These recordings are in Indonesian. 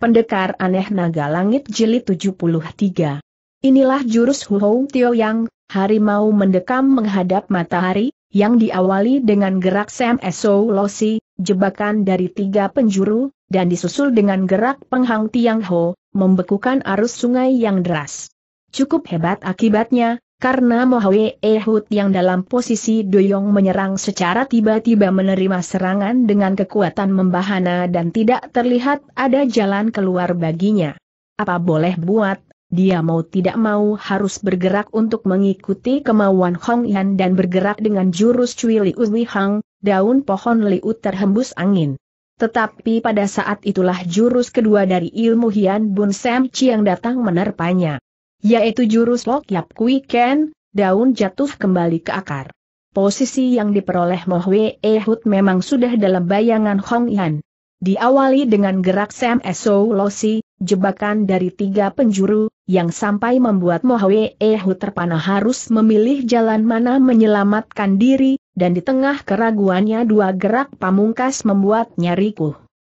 Pendekar Aneh Naga Langit Jilid 73. Inilah jurus Huhou Tio Yang, harimau mendekam menghadap matahari, yang diawali dengan gerak Sam Eso Losi, jebakan dari tiga penjuru, dan disusul dengan gerak penghang Tiang Ho, membekukan arus sungai yang deras. Cukup hebat akibatnya, karena Mohwe Ehud yang dalam posisi doyong menyerang secara tiba-tiba menerima serangan dengan kekuatan membahana dan tidak terlihat ada jalan keluar baginya. Apa boleh buat, dia mau tidak mau harus bergerak untuk mengikuti kemauan Hong Yan dan bergerak dengan jurus Cui Liu Hang, daun pohon Liu terhembus angin. Tetapi pada saat itulah jurus kedua dari ilmu Hian Bun Sam yang datang menerpanya yaitu jurus Lok Yap Kui Ken, daun jatuh kembali ke akar. Posisi yang diperoleh Mohwe Hut memang sudah dalam bayangan Hong Yan. Diawali dengan gerak Sam So Losi, jebakan dari tiga penjuru, yang sampai membuat Mohwe Hut terpana harus memilih jalan mana menyelamatkan diri, dan di tengah keraguannya dua gerak pamungkas membuat nyariku.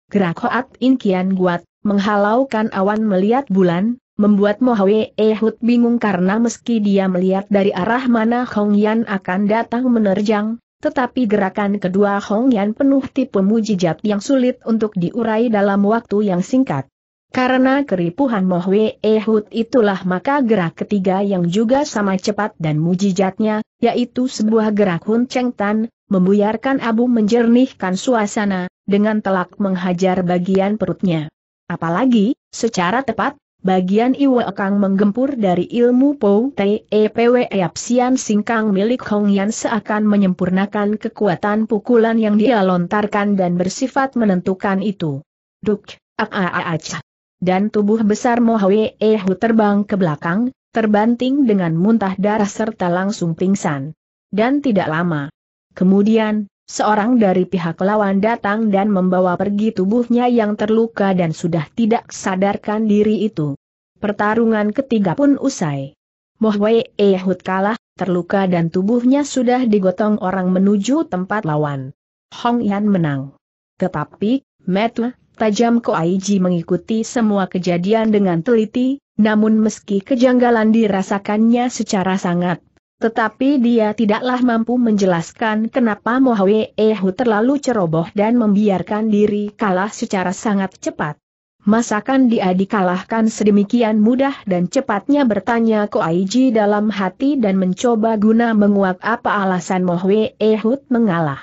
Gerak Hoat in kian Guat, menghalaukan awan melihat bulan, Membuat Mohwe Ehud bingung karena meski dia melihat dari arah mana Hong Yan akan datang menerjang, tetapi gerakan kedua Hong Yan penuh tipu mujijat yang sulit untuk diurai dalam waktu yang singkat. Karena keripuhan Mohwe Ehud itulah maka gerak ketiga yang juga sama cepat dan mujijatnya, yaitu sebuah gerak Hun Cheng Tan, membuyarkan abu menjernihkan suasana, dengan telak menghajar bagian perutnya. Apalagi, secara tepat, Bagian Iwa Kang menggempur dari ilmu Po Te Pwe Apsian Singkang milik Hong Yan seakan menyempurnakan kekuatan pukulan yang dia lontarkan dan bersifat menentukan itu. Duk, aaaaca. Dan tubuh besar Mohwe Ehu terbang ke belakang, terbanting dengan muntah darah serta langsung pingsan. Dan tidak lama. Kemudian, seorang dari pihak lawan datang dan membawa pergi tubuhnya yang terluka dan sudah tidak sadarkan diri itu. Pertarungan ketiga pun usai. Moh Wei Ehud kalah, terluka dan tubuhnya sudah digotong orang menuju tempat lawan. Hong Yan menang. Tetapi, Metu, tajam Aiji mengikuti semua kejadian dengan teliti, namun meski kejanggalan dirasakannya secara sangat, tetapi dia tidaklah mampu menjelaskan kenapa Mohwe Ehu terlalu ceroboh dan membiarkan diri kalah secara sangat cepat. Masakan dia dikalahkan sedemikian mudah dan cepatnya bertanya Aiji dalam hati dan mencoba guna menguak apa alasan Mohwe Ehud mengalah.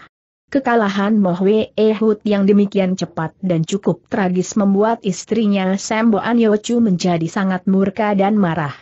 Kekalahan Mohwe Ehud yang demikian cepat dan cukup tragis membuat istrinya Sembo Anyocu menjadi sangat murka dan marah.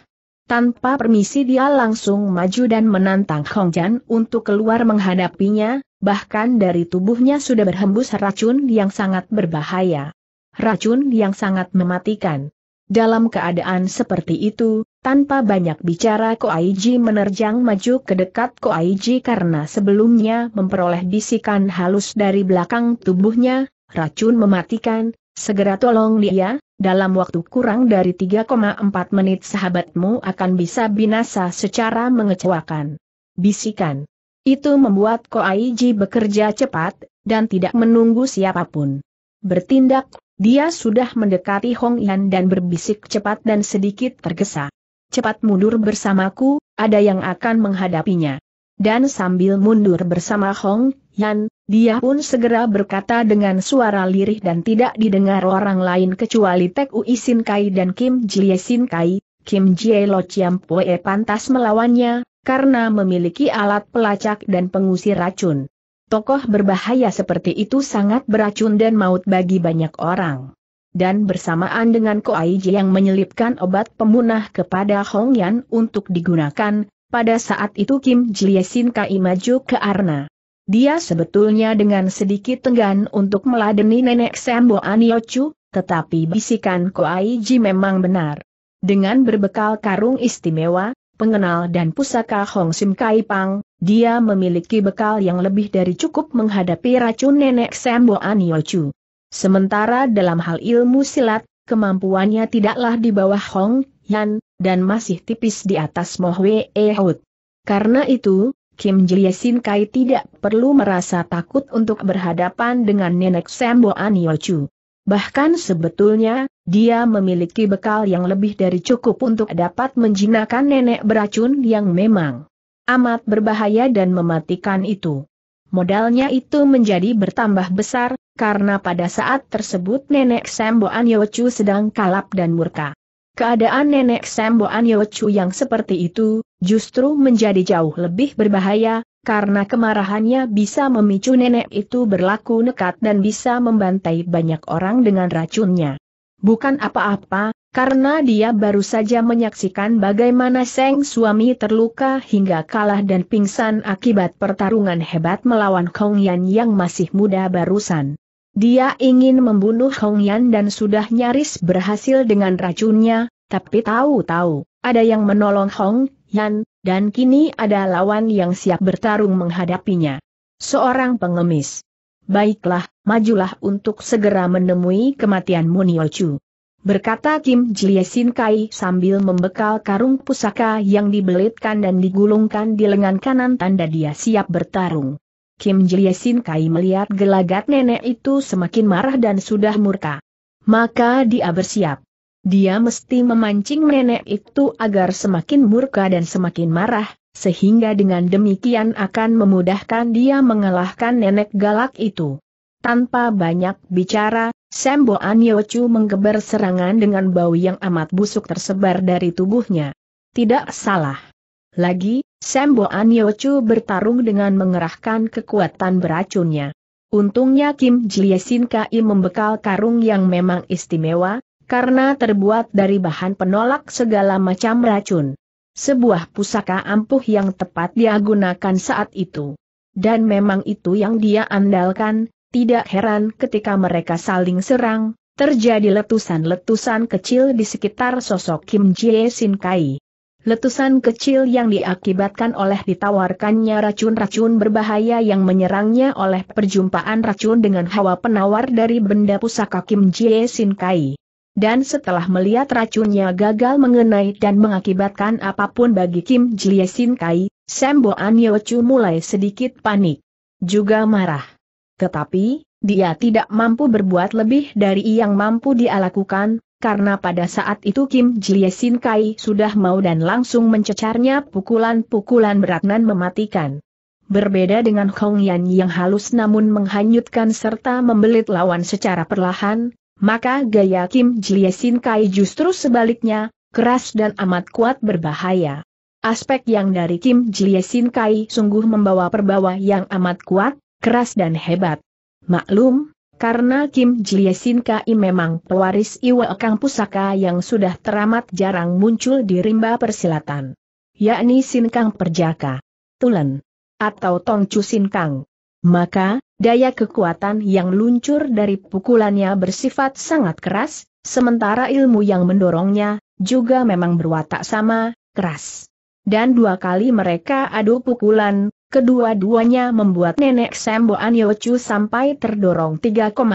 Tanpa permisi dia langsung maju dan menantang Jan untuk keluar menghadapinya, bahkan dari tubuhnya sudah berhembus racun yang sangat berbahaya racun yang sangat mematikan. Dalam keadaan seperti itu, tanpa banyak bicara Koaiji menerjang maju ke dekat Koaiji karena sebelumnya memperoleh bisikan halus dari belakang tubuhnya, racun mematikan, segera tolong dia, dalam waktu kurang dari 3,4 menit sahabatmu akan bisa binasa secara mengecewakan. Bisikan. Itu membuat Koaiji bekerja cepat, dan tidak menunggu siapapun. Bertindak dia sudah mendekati Hong Yan dan berbisik cepat dan sedikit tergesa. Cepat mundur bersamaku, ada yang akan menghadapinya. Dan sambil mundur bersama Hong Yan, dia pun segera berkata dengan suara lirih dan tidak didengar orang lain kecuali Tek Ui Sin Kai dan Kim Jie Sin Kai. Kim Jie Lo Chiam Pue pantas melawannya, karena memiliki alat pelacak dan pengusir racun. Tokoh berbahaya seperti itu sangat beracun dan maut bagi banyak orang. Dan bersamaan dengan Koaiji yang menyelipkan obat pemunah kepada Hong Yan untuk digunakan, pada saat itu Kim Jiliesin Kai maju ke Arna. Dia sebetulnya dengan sedikit enggan untuk meladeni nenek Sambo Aniochu, tetapi bisikan Koaiji memang benar. Dengan berbekal karung istimewa, pengenal dan pusaka Hong Sim Kai Pang, dia memiliki bekal yang lebih dari cukup menghadapi racun nenek Sambo Aniochu. Sementara dalam hal ilmu silat, kemampuannya tidaklah di bawah Hong Yan, dan masih tipis di atas Mohwe Ehut. Hout. Karena itu, Kim Jie Sin Kai tidak perlu merasa takut untuk berhadapan dengan nenek Sambo Aniochu. Bahkan sebetulnya, dia memiliki bekal yang lebih dari cukup untuk dapat menjinakkan nenek beracun yang memang amat berbahaya dan mematikan itu. Modalnya itu menjadi bertambah besar, karena pada saat tersebut nenek An Yochu sedang kalap dan murka. Keadaan nenek An Yochu yang seperti itu, justru menjadi jauh lebih berbahaya, karena kemarahannya bisa memicu nenek itu berlaku nekat dan bisa membantai banyak orang dengan racunnya bukan apa-apa, karena dia baru saja menyaksikan bagaimana Seng suami terluka hingga kalah dan pingsan akibat pertarungan hebat melawan Kong Yan yang masih muda barusan. Dia ingin membunuh Kong Yan dan sudah nyaris berhasil dengan racunnya, tapi tahu-tahu, ada yang menolong Kong Yan, dan kini ada lawan yang siap bertarung menghadapinya. Seorang pengemis. Baiklah, majulah untuk segera menemui kematian Muniochu. Berkata Kim Sin Kai sambil membekal karung pusaka yang dibelitkan dan digulungkan di lengan kanan tanda dia siap bertarung. Kim Sin Kai melihat gelagat nenek itu semakin marah dan sudah murka. Maka dia bersiap. Dia mesti memancing nenek itu agar semakin murka dan semakin marah, sehingga dengan demikian akan memudahkan dia mengalahkan nenek galak itu. Tanpa banyak bicara, Sembo Anyocu menggeber serangan dengan bau yang amat busuk tersebar dari tubuhnya. Tidak salah. Lagi, Sembo Anyocu bertarung dengan mengerahkan kekuatan beracunnya. Untungnya Kim Jiesin Kai membekal karung yang memang istimewa, karena terbuat dari bahan penolak segala macam racun. Sebuah pusaka ampuh yang tepat dia gunakan saat itu. Dan memang itu yang dia andalkan, tidak heran ketika mereka saling serang, terjadi letusan-letusan kecil di sekitar sosok Kim Jie Sin Kai. Letusan kecil yang diakibatkan oleh ditawarkannya racun-racun berbahaya yang menyerangnya oleh perjumpaan racun dengan hawa penawar dari benda pusaka Kim Jie Sin Kai dan setelah melihat racunnya gagal mengenai dan mengakibatkan apapun bagi Kim Jie Sin Kai, Sembo An Chu mulai sedikit panik. Juga marah. Tetapi, dia tidak mampu berbuat lebih dari yang mampu dia lakukan, karena pada saat itu Kim Jie Sin Kai sudah mau dan langsung mencecarnya pukulan-pukulan berat nan mematikan. Berbeda dengan Hong Yan yang halus namun menghanyutkan serta membelit lawan secara perlahan, maka gaya Kim sin Kai justru sebaliknya, keras dan amat kuat berbahaya. Aspek yang dari Kim sin Kai sungguh membawa perbawa yang amat kuat, keras dan hebat. Maklum, karena Kim sin Kai memang pewaris Iwa Kang Pusaka yang sudah teramat jarang muncul di rimba persilatan. Yakni Sin Kang Perjaka. Tulen. Atau Tong Chu Sin Kang. Maka, Daya kekuatan yang luncur dari pukulannya bersifat sangat keras, sementara ilmu yang mendorongnya juga memang berwatak sama, keras. Dan dua kali mereka adu pukulan, kedua-duanya membuat nenek Sembo Anyocu sampai terdorong 3,4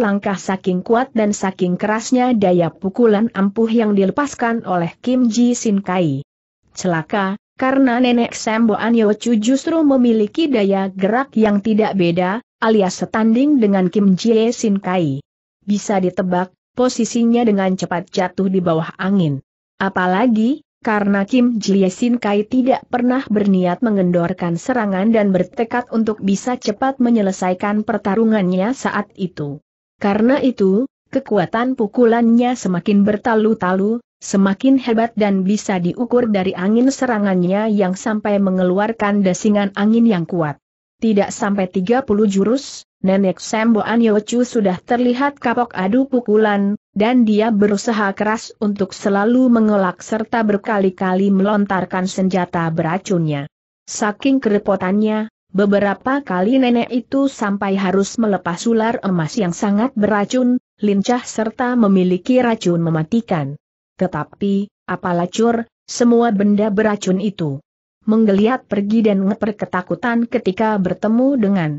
langkah saking kuat dan saking kerasnya daya pukulan ampuh yang dilepaskan oleh Kim Ji Sin Kai. Celaka, karena nenek Sembo cu justru memiliki daya gerak yang tidak beda, alias setanding dengan Kim Jie Sin Kai. Bisa ditebak, posisinya dengan cepat jatuh di bawah angin. Apalagi, karena Kim Jie Sin Kai tidak pernah berniat mengendorkan serangan dan bertekad untuk bisa cepat menyelesaikan pertarungannya saat itu. Karena itu, kekuatan pukulannya semakin bertalu-talu, semakin hebat dan bisa diukur dari angin serangannya yang sampai mengeluarkan desingan angin yang kuat. Tidak sampai 30 jurus, nenek Sembo Anyochu sudah terlihat kapok adu pukulan, dan dia berusaha keras untuk selalu mengelak serta berkali-kali melontarkan senjata beracunnya. Saking kerepotannya, beberapa kali nenek itu sampai harus melepas ular emas yang sangat beracun, lincah serta memiliki racun mematikan. Tetapi, apalah cur, semua benda beracun itu. Menggeliat pergi dan ngeper ketakutan ketika bertemu dengan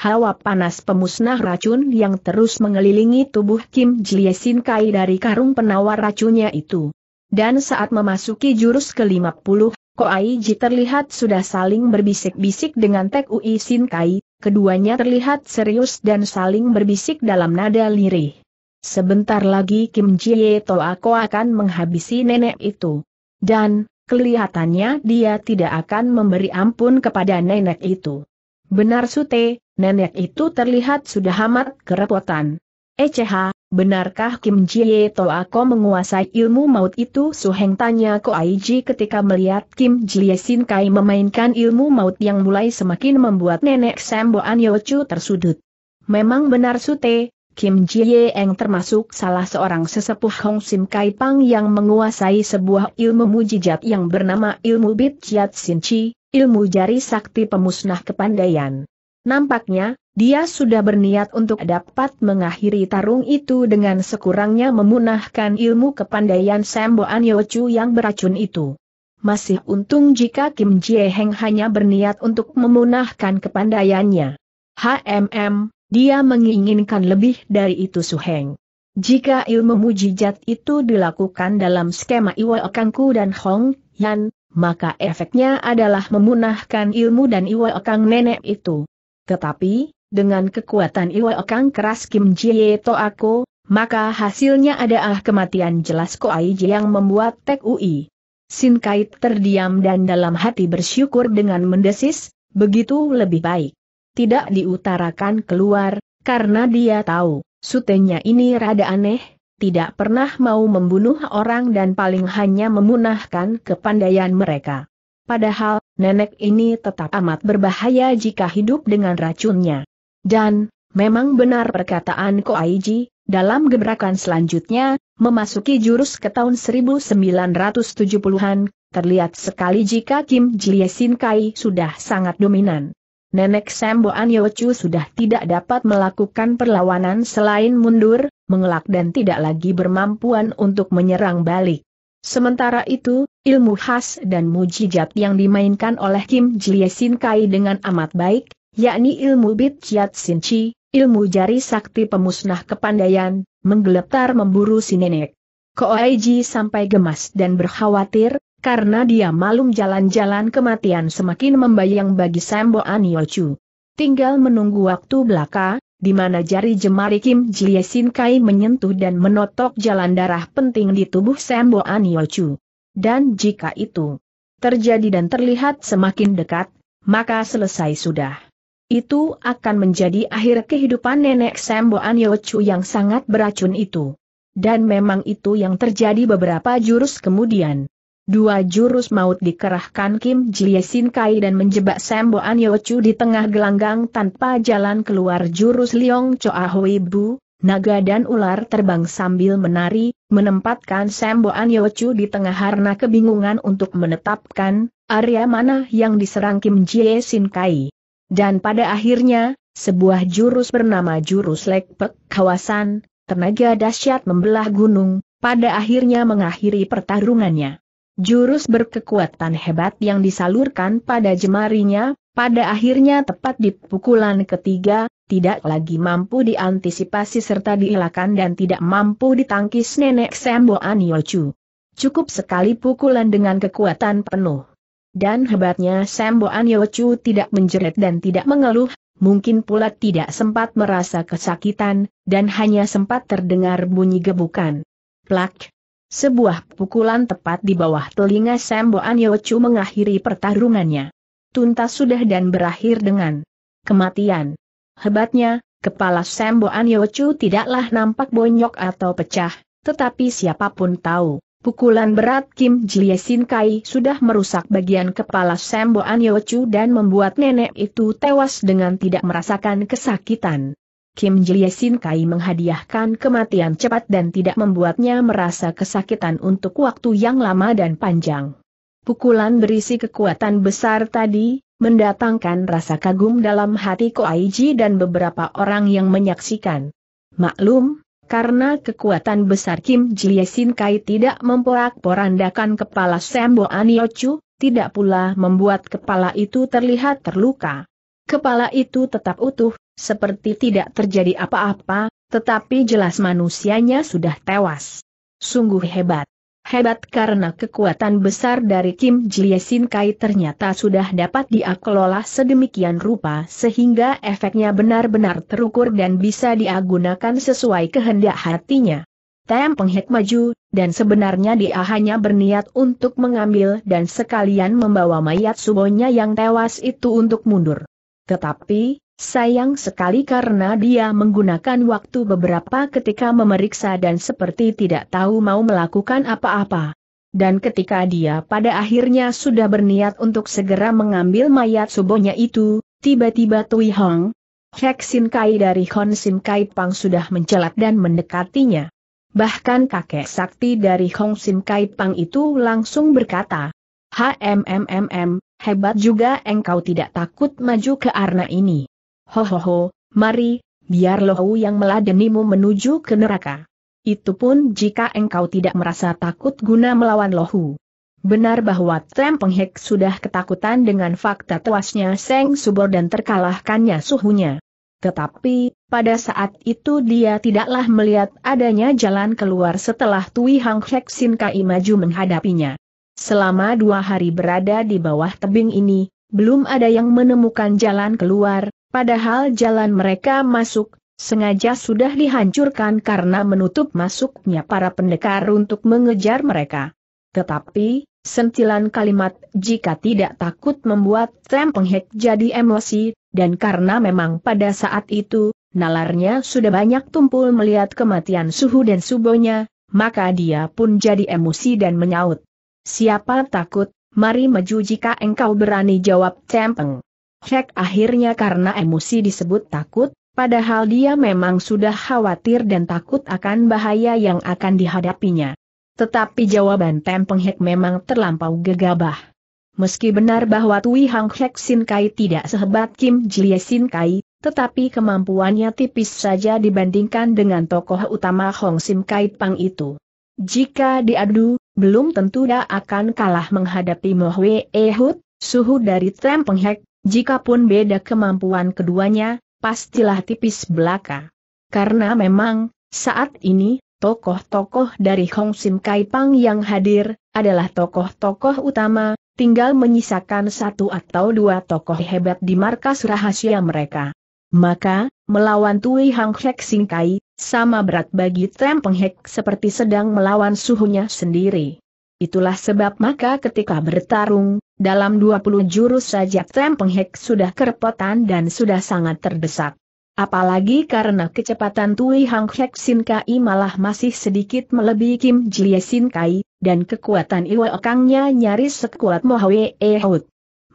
hawa panas pemusnah racun yang terus mengelilingi tubuh Kim Sin Kai dari karung penawar racunnya itu. Dan saat memasuki jurus ke-50, Ai Ji terlihat sudah saling berbisik-bisik dengan Tek Ui Sin Kai, keduanya terlihat serius dan saling berbisik dalam nada lirih. Sebentar lagi Kim Jie To aku akan menghabisi nenek itu. Dan, kelihatannya dia tidak akan memberi ampun kepada nenek itu. Benar Sute, nenek itu terlihat sudah amat kerepotan. ECH, benarkah Kim Jie To aku menguasai ilmu maut itu? Suheng tanya Ko Aiji ketika melihat Kim Jie Sin Kai memainkan ilmu maut yang mulai semakin membuat nenek Sambo An Yochu tersudut. Memang benar Sute, Kim Jie Eng termasuk salah seorang sesepuh Hong Sim Kai Pang yang menguasai sebuah ilmu mujizat yang bernama ilmu Bit Chiat Sin Chi, ilmu jari sakti pemusnah kepandaian. Nampaknya, dia sudah berniat untuk dapat mengakhiri tarung itu dengan sekurangnya memunahkan ilmu kepandaian Semboan Yochu yang beracun itu. Masih untung jika Kim Jie Heng hanya berniat untuk memunahkan kepandaiannya. HMM, dia menginginkan lebih dari itu Suheng. Jika ilmu mujizat itu dilakukan dalam skema Iwa Okangku dan Hong Yan, maka efeknya adalah memunahkan ilmu dan Iwa Okang nenek itu. Tetapi, dengan kekuatan Iwa Okang keras Kim Jie To Ako, maka hasilnya adalah kematian jelas Ko Ai Jie yang membuat Tek Ui. Sin Kait terdiam dan dalam hati bersyukur dengan mendesis, begitu lebih baik tidak diutarakan keluar, karena dia tahu, sutenya ini rada aneh, tidak pernah mau membunuh orang dan paling hanya memunahkan kepandaian mereka. Padahal, nenek ini tetap amat berbahaya jika hidup dengan racunnya. Dan, memang benar perkataan Ko Aiji, dalam gebrakan selanjutnya, memasuki jurus ke tahun 1970-an, terlihat sekali jika Kim Jiesin Kai sudah sangat dominan. Nenek Samboan Anyocu sudah tidak dapat melakukan perlawanan selain mundur, mengelak dan tidak lagi bermampuan untuk menyerang balik. Sementara itu, ilmu khas dan mujijat yang dimainkan oleh Kim Sin Kai dengan amat baik, yakni ilmu Bit Jiat Sin Chi, ilmu jari sakti pemusnah kepandaian, menggeletar memburu si nenek. Koaiji sampai gemas dan berkhawatir, karena dia malum jalan-jalan kematian semakin membayang bagi Sambo Aniochu. Tinggal menunggu waktu belaka, di mana jari jemari Kim Jie Sin Kai menyentuh dan menotok jalan darah penting di tubuh Sambo Aniochu. Dan jika itu terjadi dan terlihat semakin dekat, maka selesai sudah. Itu akan menjadi akhir kehidupan nenek Sambo Aniochu yang sangat beracun itu. Dan memang itu yang terjadi beberapa jurus kemudian. Dua jurus maut dikerahkan Kim Jie Sin Kai dan menjebak Sambo An Yochu di tengah gelanggang tanpa jalan keluar jurus Liong Choa Hui Bu, naga dan ular terbang sambil menari, menempatkan Sambo An Yochu di tengah karena kebingungan untuk menetapkan area mana yang diserang Kim Jie Sin Kai. Dan pada akhirnya, sebuah jurus bernama jurus Lekpek kawasan, tenaga dahsyat membelah gunung, pada akhirnya mengakhiri pertarungannya. Jurus berkekuatan hebat yang disalurkan pada jemarinya, pada akhirnya tepat di pukulan ketiga, tidak lagi mampu diantisipasi serta dielakkan dan tidak mampu ditangkis nenek Sembo Aniochu. Cukup sekali pukulan dengan kekuatan penuh. Dan hebatnya Sembo Aniochu tidak menjerit dan tidak mengeluh, mungkin pula tidak sempat merasa kesakitan, dan hanya sempat terdengar bunyi gebukan. Plak! Sebuah pukulan tepat di bawah telinga Sambo Anyocu mengakhiri pertarungannya. Tuntas sudah dan berakhir dengan kematian. Hebatnya, kepala Sambo Anyocu tidaklah nampak bonyok atau pecah, tetapi siapapun tahu, pukulan berat Kim Jiliesin Kai sudah merusak bagian kepala Sambo Anyocu dan membuat nenek itu tewas dengan tidak merasakan kesakitan. Kim Jiliesin Kai menghadiahkan kematian cepat dan tidak membuatnya merasa kesakitan untuk waktu yang lama dan panjang. Pukulan berisi kekuatan besar tadi, mendatangkan rasa kagum dalam hati Ko Aiji dan beberapa orang yang menyaksikan. Maklum, karena kekuatan besar Kim Jiliesin Kai tidak memporak-porandakan kepala Sembo Aniochu, tidak pula membuat kepala itu terlihat terluka. Kepala itu tetap utuh, seperti tidak terjadi apa-apa, tetapi jelas manusianya sudah tewas. Sungguh hebat. Hebat karena kekuatan besar dari Kim Sin Kai ternyata sudah dapat diakelola sedemikian rupa sehingga efeknya benar-benar terukur dan bisa diagunakan sesuai kehendak hatinya. Tem Penghek maju, dan sebenarnya dia hanya berniat untuk mengambil dan sekalian membawa mayat subonya yang tewas itu untuk mundur. Tetapi, Sayang sekali karena dia menggunakan waktu beberapa ketika memeriksa dan seperti tidak tahu mau melakukan apa-apa. Dan ketika dia pada akhirnya sudah berniat untuk segera mengambil mayat subonya itu, tiba-tiba Tui Hong, Hek Sin Kai dari Hon Sim Kai Pang sudah mencelat dan mendekatinya. Bahkan kakek sakti dari Hong Sim Kai Pang itu langsung berkata, HMMMM, hebat juga engkau tidak takut maju ke arna ini. Hohoho, mari, biar lohu yang meladenimu menuju ke neraka. Itu pun jika engkau tidak merasa takut guna melawan lohu. Benar bahwa Tem Penghek sudah ketakutan dengan fakta tuasnya Seng Subor dan terkalahkannya suhunya. Tetapi, pada saat itu dia tidaklah melihat adanya jalan keluar setelah Tui Hang Hek Sin Kai maju menghadapinya. Selama dua hari berada di bawah tebing ini, belum ada yang menemukan jalan keluar, Padahal jalan mereka masuk, sengaja sudah dihancurkan karena menutup masuknya para pendekar untuk mengejar mereka. Tetapi, sentilan kalimat jika tidak takut membuat Trem Penghek jadi emosi, dan karena memang pada saat itu, nalarnya sudah banyak tumpul melihat kematian suhu dan subonya, maka dia pun jadi emosi dan menyaut. Siapa takut, mari maju jika engkau berani jawab Cempeng. Cek akhirnya karena emosi disebut takut, padahal dia memang sudah khawatir dan takut akan bahaya yang akan dihadapinya. Tetapi jawaban Tem Penghek memang terlampau gegabah. Meski benar bahwa Tui Hang Hek Sin Kai tidak sehebat Kim Jie Sin Kai, tetapi kemampuannya tipis saja dibandingkan dengan tokoh utama Hong Sim Kai Pang itu. Jika diadu, belum tentu dia akan kalah menghadapi Mohwe Ehud, suhu dari Tem Penghek, Jikapun beda kemampuan keduanya, pastilah tipis belaka. Karena memang, saat ini, tokoh-tokoh dari Hong Sim Kai Pang yang hadir, adalah tokoh-tokoh utama, tinggal menyisakan satu atau dua tokoh hebat di markas rahasia mereka. Maka, melawan Tui Hang Hek Sing Kai, sama berat bagi Tem Hek seperti sedang melawan suhunya sendiri. Itulah sebab maka ketika bertarung, dalam 20 jurus saja Tem Penghek sudah kerepotan dan sudah sangat terdesak. Apalagi karena kecepatan Tui Hang Hek Sin Kai malah masih sedikit melebihi Kim Jie Sin Kai, dan kekuatan Iwa Okangnya nyaris sekuat E Ehud.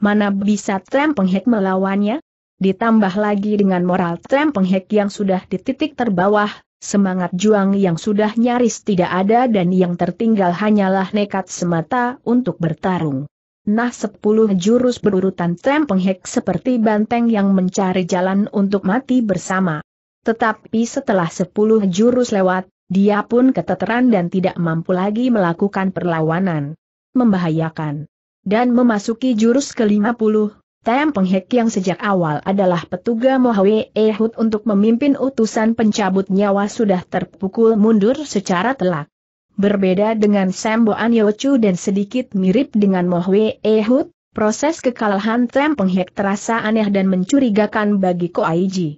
Mana bisa Tem Penghek melawannya? Ditambah lagi dengan moral Tem Penghek yang sudah di titik terbawah, Semangat juang yang sudah nyaris tidak ada dan yang tertinggal hanyalah nekat semata untuk bertarung. Nah sepuluh jurus berurutan penghek seperti banteng yang mencari jalan untuk mati bersama. Tetapi setelah sepuluh jurus lewat, dia pun keteteran dan tidak mampu lagi melakukan perlawanan. Membahayakan. Dan memasuki jurus ke-50, Tem Penghek yang sejak awal adalah petugas Mohawe Ehud untuk memimpin utusan pencabut nyawa sudah terpukul mundur secara telak. Berbeda dengan Sembo Anyochu dan sedikit mirip dengan Mohawe Ehud, proses kekalahan Tem Penghek terasa aneh dan mencurigakan bagi Ko Aiji.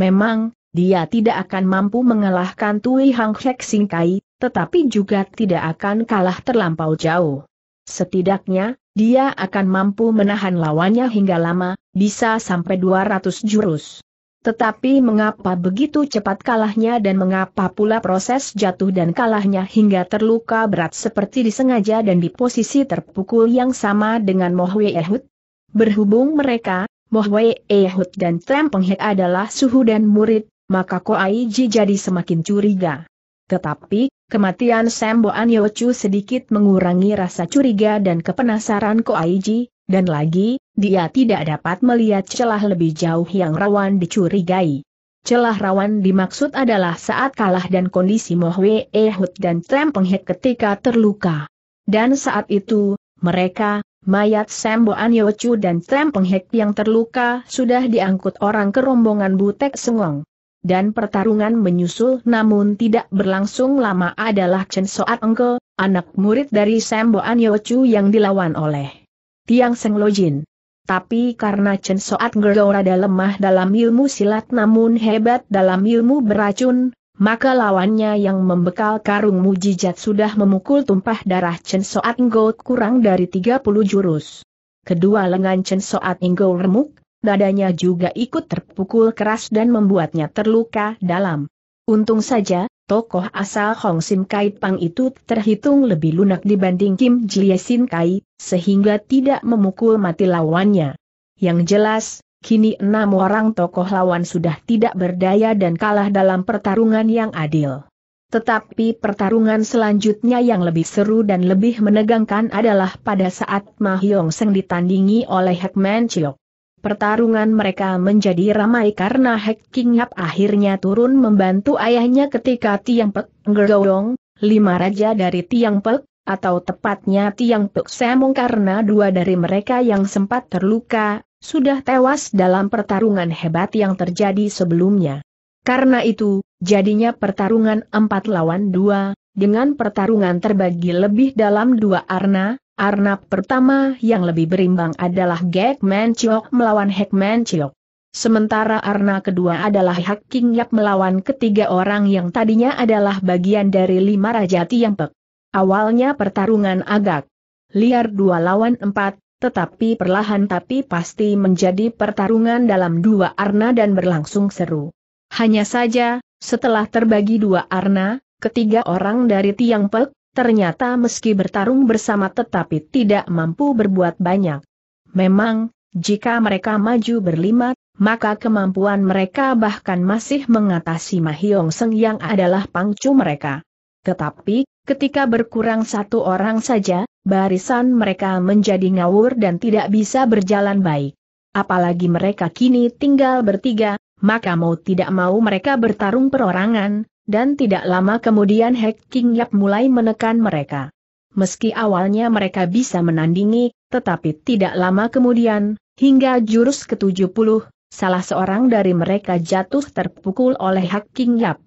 Memang, dia tidak akan mampu mengalahkan Tui Hang Hek Singkai, tetapi juga tidak akan kalah terlampau jauh. Setidaknya, dia akan mampu menahan lawannya hingga lama, bisa sampai 200 jurus. Tetapi mengapa begitu cepat kalahnya dan mengapa pula proses jatuh dan kalahnya hingga terluka berat seperti disengaja dan di posisi terpukul yang sama dengan Mohwe Ehud? Berhubung mereka, Mohwe Ehud dan Trem adalah suhu dan murid, maka Koaiji jadi semakin curiga. Tetapi, Kematian Sambo Anyochu sedikit mengurangi rasa curiga dan kepenasaran Ko Aiji, dan lagi, dia tidak dapat melihat celah lebih jauh yang rawan dicurigai. Celah rawan dimaksud adalah saat kalah dan kondisi Mohwe Ehud dan Trem Penghek ketika terluka. Dan saat itu, mereka, mayat Sambo Anyochu dan Trem Penghek yang terluka sudah diangkut orang ke rombongan Butek Sengong dan pertarungan menyusul namun tidak berlangsung lama adalah Chen Soat Engke, anak murid dari An Yochu yang dilawan oleh Tiang Seng Lojin. Tapi karena Chen Soat rada lemah dalam ilmu silat namun hebat dalam ilmu beracun, maka lawannya yang membekal karung mujijat sudah memukul tumpah darah Chen Soat Ngo kurang dari 30 jurus. Kedua lengan Chen Soat Ngo remuk, dadanya juga ikut terpukul keras dan membuatnya terluka dalam. Untung saja, tokoh asal Hong Sim Kai Pang itu terhitung lebih lunak dibanding Kim Jie Sin Kai, sehingga tidak memukul mati lawannya. Yang jelas, kini enam orang tokoh lawan sudah tidak berdaya dan kalah dalam pertarungan yang adil. Tetapi pertarungan selanjutnya yang lebih seru dan lebih menegangkan adalah pada saat Hyong Seng ditandingi oleh Hekman Chiok. Pertarungan mereka menjadi ramai karena Hek King Yap akhirnya turun membantu ayahnya ketika Tiang Pek Ngerong, lima raja dari Tiang Pek, atau tepatnya Tiang Pek Semong karena dua dari mereka yang sempat terluka, sudah tewas dalam pertarungan hebat yang terjadi sebelumnya. Karena itu, jadinya pertarungan empat lawan dua, dengan pertarungan terbagi lebih dalam dua arna, Arnab pertama yang lebih berimbang adalah Gekman Chiok melawan Hekman Chiok. Sementara arna kedua adalah Hak King Yap melawan ketiga orang yang tadinya adalah bagian dari lima Raja Tiampek. Awalnya pertarungan agak liar dua lawan empat, tetapi perlahan tapi pasti menjadi pertarungan dalam dua arna dan berlangsung seru. Hanya saja, setelah terbagi dua arna, ketiga orang dari Tiang ternyata meski bertarung bersama tetapi tidak mampu berbuat banyak. Memang, jika mereka maju berlima, maka kemampuan mereka bahkan masih mengatasi Mahyong Seng yang adalah pangcu mereka. Tetapi, ketika berkurang satu orang saja, barisan mereka menjadi ngawur dan tidak bisa berjalan baik. Apalagi mereka kini tinggal bertiga, maka mau tidak mau mereka bertarung perorangan, dan tidak lama kemudian Hek King Yap mulai menekan mereka. Meski awalnya mereka bisa menandingi, tetapi tidak lama kemudian, hingga jurus ke-70, salah seorang dari mereka jatuh terpukul oleh Hek King Yap.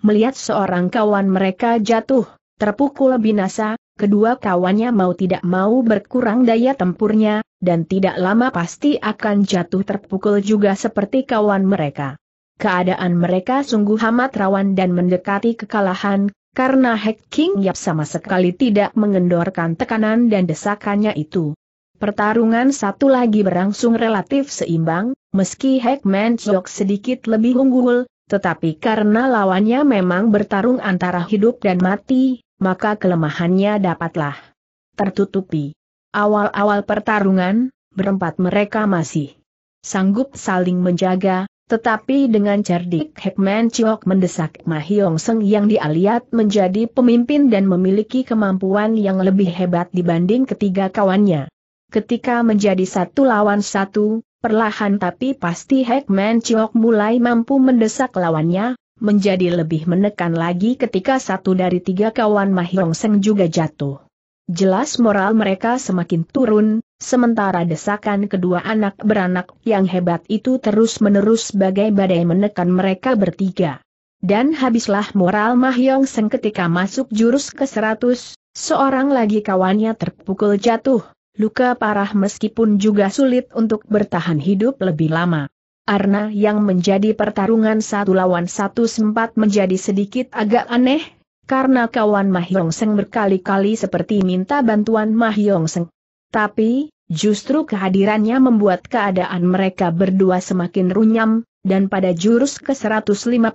Melihat seorang kawan mereka jatuh, terpukul binasa, kedua kawannya mau tidak mau berkurang daya tempurnya, dan tidak lama pasti akan jatuh terpukul juga seperti kawan mereka. Keadaan mereka sungguh amat rawan dan mendekati kekalahan, karena Hek King Yap sama sekali tidak mengendorkan tekanan dan desakannya itu. Pertarungan satu lagi berlangsung relatif seimbang, meski Hackman Jok sedikit lebih unggul, tetapi karena lawannya memang bertarung antara hidup dan mati, maka kelemahannya dapatlah tertutupi. Awal-awal pertarungan, berempat mereka masih sanggup saling menjaga, tetapi dengan cerdik Hekman Chiok mendesak Mahyong Seng yang dialiat menjadi pemimpin dan memiliki kemampuan yang lebih hebat dibanding ketiga kawannya. Ketika menjadi satu lawan satu, perlahan tapi pasti Hekman Chiok mulai mampu mendesak lawannya, menjadi lebih menekan lagi ketika satu dari tiga kawan Mahyong Seng juga jatuh. Jelas moral mereka semakin turun, Sementara desakan kedua anak beranak yang hebat itu terus-menerus bagai badai menekan mereka bertiga. Dan habislah moral Mahyong Seng ketika masuk jurus ke-100, seorang lagi kawannya terpukul jatuh, luka parah meskipun juga sulit untuk bertahan hidup lebih lama. Arna yang menjadi pertarungan satu lawan satu sempat menjadi sedikit agak aneh, karena kawan Mahyong Seng berkali-kali seperti minta bantuan Mahyong Seng. Tapi, justru kehadirannya membuat keadaan mereka berdua semakin runyam, dan pada jurus ke-150,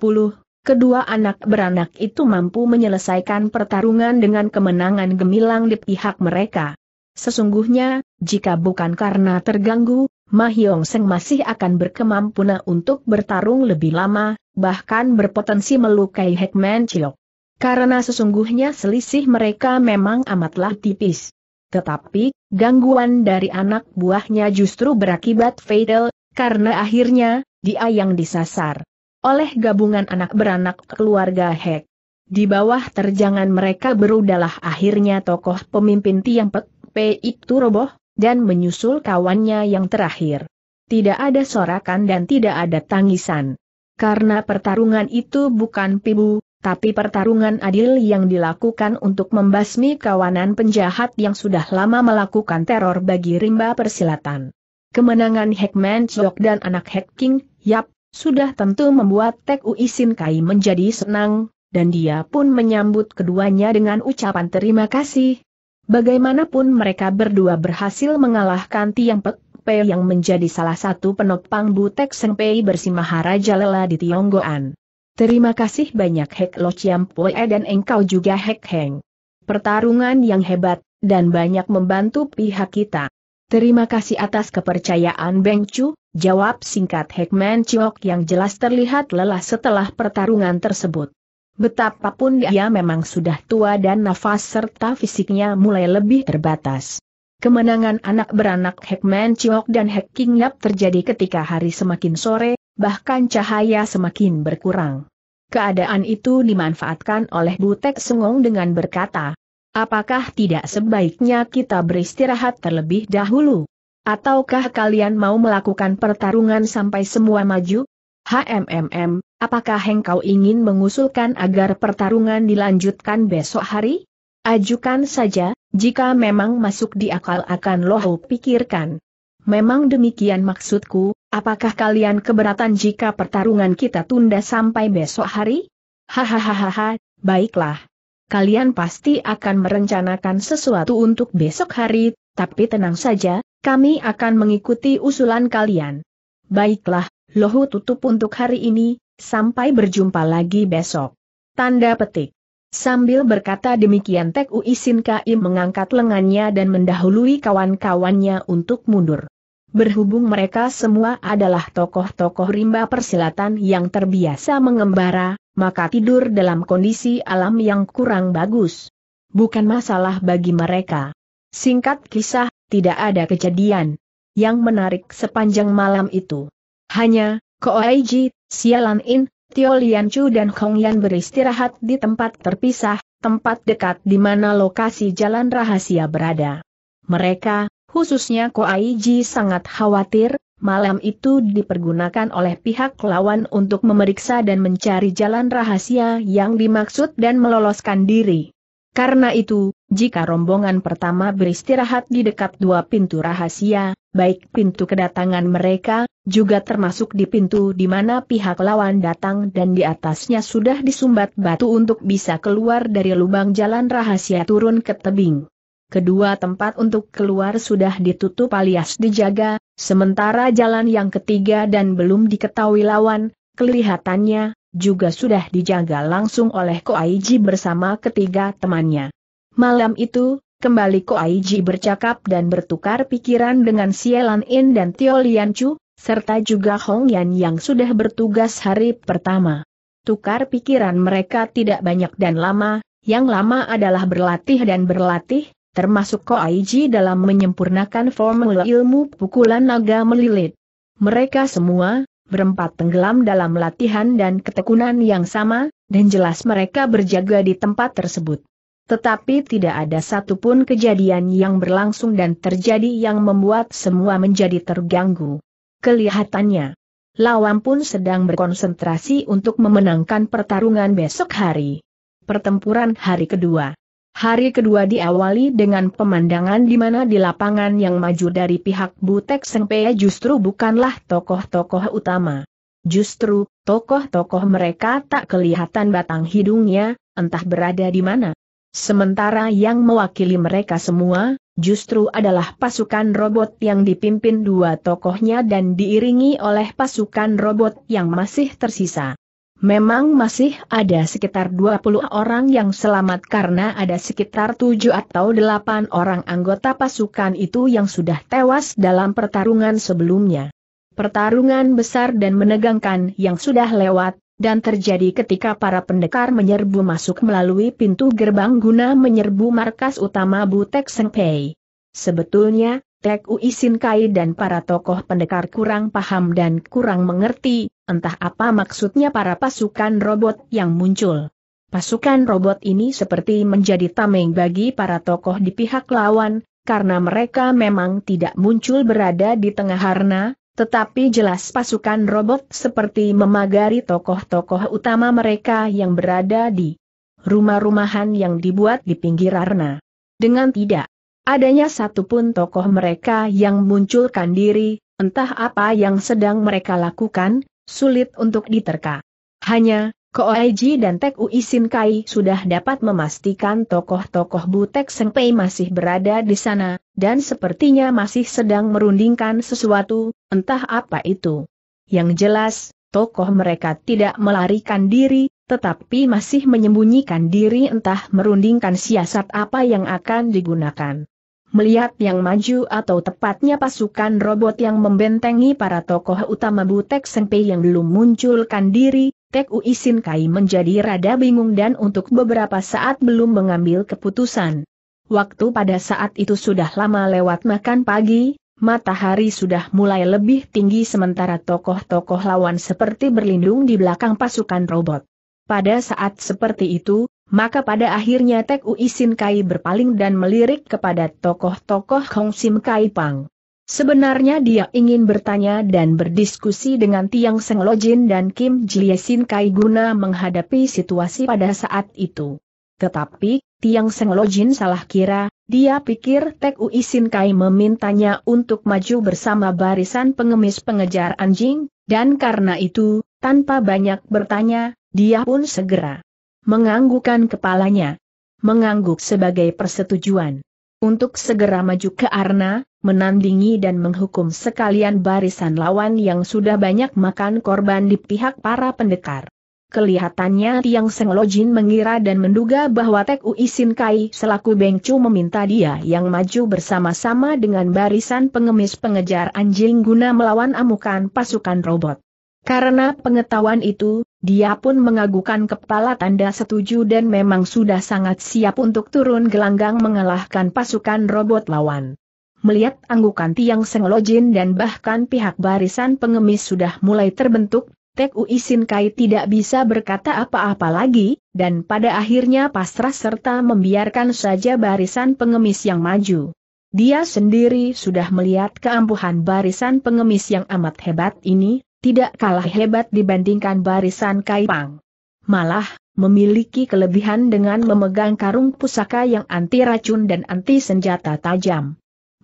kedua anak beranak itu mampu menyelesaikan pertarungan dengan kemenangan gemilang di pihak mereka. Sesungguhnya, jika bukan karena terganggu, Mahyong Seng masih akan berkemampuan untuk bertarung lebih lama, bahkan berpotensi melukai Hekman Chiok. Karena sesungguhnya selisih mereka memang amatlah tipis. Tetapi, gangguan dari anak buahnya justru berakibat fatal, karena akhirnya, dia yang disasar oleh gabungan anak beranak keluarga Hek. Di bawah terjangan mereka berudalah akhirnya tokoh pemimpin Tiang Pek P itu roboh, dan menyusul kawannya yang terakhir. Tidak ada sorakan dan tidak ada tangisan. Karena pertarungan itu bukan pibu, tapi pertarungan adil yang dilakukan untuk membasmi kawanan penjahat yang sudah lama melakukan teror bagi rimba persilatan. Kemenangan Hekman Chok dan anak King Yap, sudah tentu membuat Tek Ui Sin Kai menjadi senang, dan dia pun menyambut keduanya dengan ucapan terima kasih. Bagaimanapun mereka berdua berhasil mengalahkan Tiang Pek Pei yang menjadi salah satu penopang Butek Seng Pei bersimaharaja Lela di Tionggoan. Terima kasih banyak Hek Lo Chiam Pue dan engkau juga Hek Heng. Pertarungan yang hebat, dan banyak membantu pihak kita. Terima kasih atas kepercayaan Beng Chu, jawab singkat Man Chiok yang jelas terlihat lelah setelah pertarungan tersebut. Betapapun dia memang sudah tua dan nafas serta fisiknya mulai lebih terbatas. Kemenangan anak beranak Hekman Chiok dan Hek King Yap terjadi ketika hari semakin sore, bahkan cahaya semakin berkurang. Keadaan itu dimanfaatkan oleh Butek Sengong dengan berkata, Apakah tidak sebaiknya kita beristirahat terlebih dahulu? Ataukah kalian mau melakukan pertarungan sampai semua maju? HMMM, apakah engkau ingin mengusulkan agar pertarungan dilanjutkan besok hari? Ajukan saja, jika memang masuk di akal akan loh pikirkan. Memang demikian maksudku, Apakah kalian keberatan jika pertarungan kita tunda sampai besok hari? Hahaha, baiklah. Kalian pasti akan merencanakan sesuatu untuk besok hari, tapi tenang saja, kami akan mengikuti usulan kalian. Baiklah, lohu tutup untuk hari ini, sampai berjumpa lagi besok. Tanda petik. Sambil berkata demikian Tek Uisin Kai mengangkat lengannya dan mendahului kawan-kawannya untuk mundur. Berhubung mereka semua adalah tokoh-tokoh rimba persilatan yang terbiasa mengembara, maka tidur dalam kondisi alam yang kurang bagus. Bukan masalah bagi mereka. Singkat kisah, tidak ada kejadian yang menarik sepanjang malam itu. Hanya, Koaiji, Sialan In, Tio Lian Chu dan Hong Yan beristirahat di tempat terpisah, tempat dekat di mana lokasi jalan rahasia berada. Mereka, Khususnya Koaiji sangat khawatir, malam itu dipergunakan oleh pihak lawan untuk memeriksa dan mencari jalan rahasia yang dimaksud dan meloloskan diri. Karena itu, jika rombongan pertama beristirahat di dekat dua pintu rahasia, baik pintu kedatangan mereka, juga termasuk di pintu di mana pihak lawan datang dan di atasnya sudah disumbat batu untuk bisa keluar dari lubang jalan rahasia turun ke tebing. Kedua tempat untuk keluar sudah ditutup alias dijaga, sementara jalan yang ketiga dan belum diketahui lawan, kelihatannya, juga sudah dijaga langsung oleh Koaiji bersama ketiga temannya. Malam itu, kembali Koaiji bercakap dan bertukar pikiran dengan Sielan In dan Tio Lian Chu, serta juga Hong Yan yang sudah bertugas hari pertama. Tukar pikiran mereka tidak banyak dan lama, yang lama adalah berlatih dan berlatih, termasuk Ko Aiji dalam menyempurnakan formula ilmu pukulan naga melilit. Mereka semua, berempat tenggelam dalam latihan dan ketekunan yang sama, dan jelas mereka berjaga di tempat tersebut. Tetapi tidak ada satupun kejadian yang berlangsung dan terjadi yang membuat semua menjadi terganggu. Kelihatannya, lawan pun sedang berkonsentrasi untuk memenangkan pertarungan besok hari. Pertempuran hari kedua Hari kedua diawali dengan pemandangan di mana di lapangan yang maju dari pihak Butek Sengpea justru bukanlah tokoh-tokoh utama. Justru, tokoh-tokoh mereka tak kelihatan batang hidungnya, entah berada di mana. Sementara yang mewakili mereka semua, justru adalah pasukan robot yang dipimpin dua tokohnya dan diiringi oleh pasukan robot yang masih tersisa. Memang masih ada sekitar 20 orang yang selamat karena ada sekitar 7 atau 8 orang anggota pasukan itu yang sudah tewas dalam pertarungan sebelumnya. Pertarungan besar dan menegangkan yang sudah lewat, dan terjadi ketika para pendekar menyerbu masuk melalui pintu gerbang guna menyerbu markas utama Butek Sengpei. Sebetulnya, Tek Uisin Kai dan para tokoh pendekar kurang paham dan kurang mengerti, Entah apa maksudnya para pasukan robot yang muncul. Pasukan robot ini seperti menjadi tameng bagi para tokoh di pihak lawan, karena mereka memang tidak muncul berada di tengah harna, tetapi jelas pasukan robot seperti memagari tokoh-tokoh utama mereka yang berada di rumah-rumahan yang dibuat di pinggir harna. Dengan tidak adanya satupun tokoh mereka yang munculkan diri, entah apa yang sedang mereka lakukan, sulit untuk diterka. Hanya, Koaiji dan Tek Ui Sin Kai sudah dapat memastikan tokoh-tokoh Butek Sengpei masih berada di sana, dan sepertinya masih sedang merundingkan sesuatu, entah apa itu. Yang jelas, tokoh mereka tidak melarikan diri, tetapi masih menyembunyikan diri entah merundingkan siasat apa yang akan digunakan melihat yang maju atau tepatnya pasukan robot yang membentengi para tokoh utama Butek Senpei yang belum munculkan diri, Tek Uisin Kai menjadi rada bingung dan untuk beberapa saat belum mengambil keputusan. Waktu pada saat itu sudah lama lewat makan pagi, matahari sudah mulai lebih tinggi sementara tokoh-tokoh lawan seperti berlindung di belakang pasukan robot. Pada saat seperti itu, maka pada akhirnya Tek Ui Kai berpaling dan melirik kepada tokoh-tokoh Hong Sim Kai Pang. Sebenarnya dia ingin bertanya dan berdiskusi dengan Tiang Seng Lojin dan Kim Jie Sin Kai guna menghadapi situasi pada saat itu. Tetapi, Tiang Seng Lojin salah kira, dia pikir Tek Ui Kai memintanya untuk maju bersama barisan pengemis pengejar anjing, dan karena itu, tanpa banyak bertanya, dia pun segera menganggukan kepalanya. Mengangguk sebagai persetujuan. Untuk segera maju ke Arna, menandingi dan menghukum sekalian barisan lawan yang sudah banyak makan korban di pihak para pendekar. Kelihatannya Tiang Seng Lojin mengira dan menduga bahwa Tek Ui Kai selaku Bengcu meminta dia yang maju bersama-sama dengan barisan pengemis pengejar anjing guna melawan amukan pasukan robot. Karena pengetahuan itu, dia pun mengagukan kepala tanda setuju dan memang sudah sangat siap untuk turun gelanggang mengalahkan pasukan robot lawan. Melihat anggukan tiang senglojin dan bahkan pihak barisan pengemis sudah mulai terbentuk, Tek Ui Sin Kai tidak bisa berkata apa-apa lagi, dan pada akhirnya pasrah serta membiarkan saja barisan pengemis yang maju. Dia sendiri sudah melihat keampuhan barisan pengemis yang amat hebat ini, tidak kalah hebat dibandingkan barisan Kaipang. Malah, memiliki kelebihan dengan memegang karung pusaka yang anti racun dan anti senjata tajam.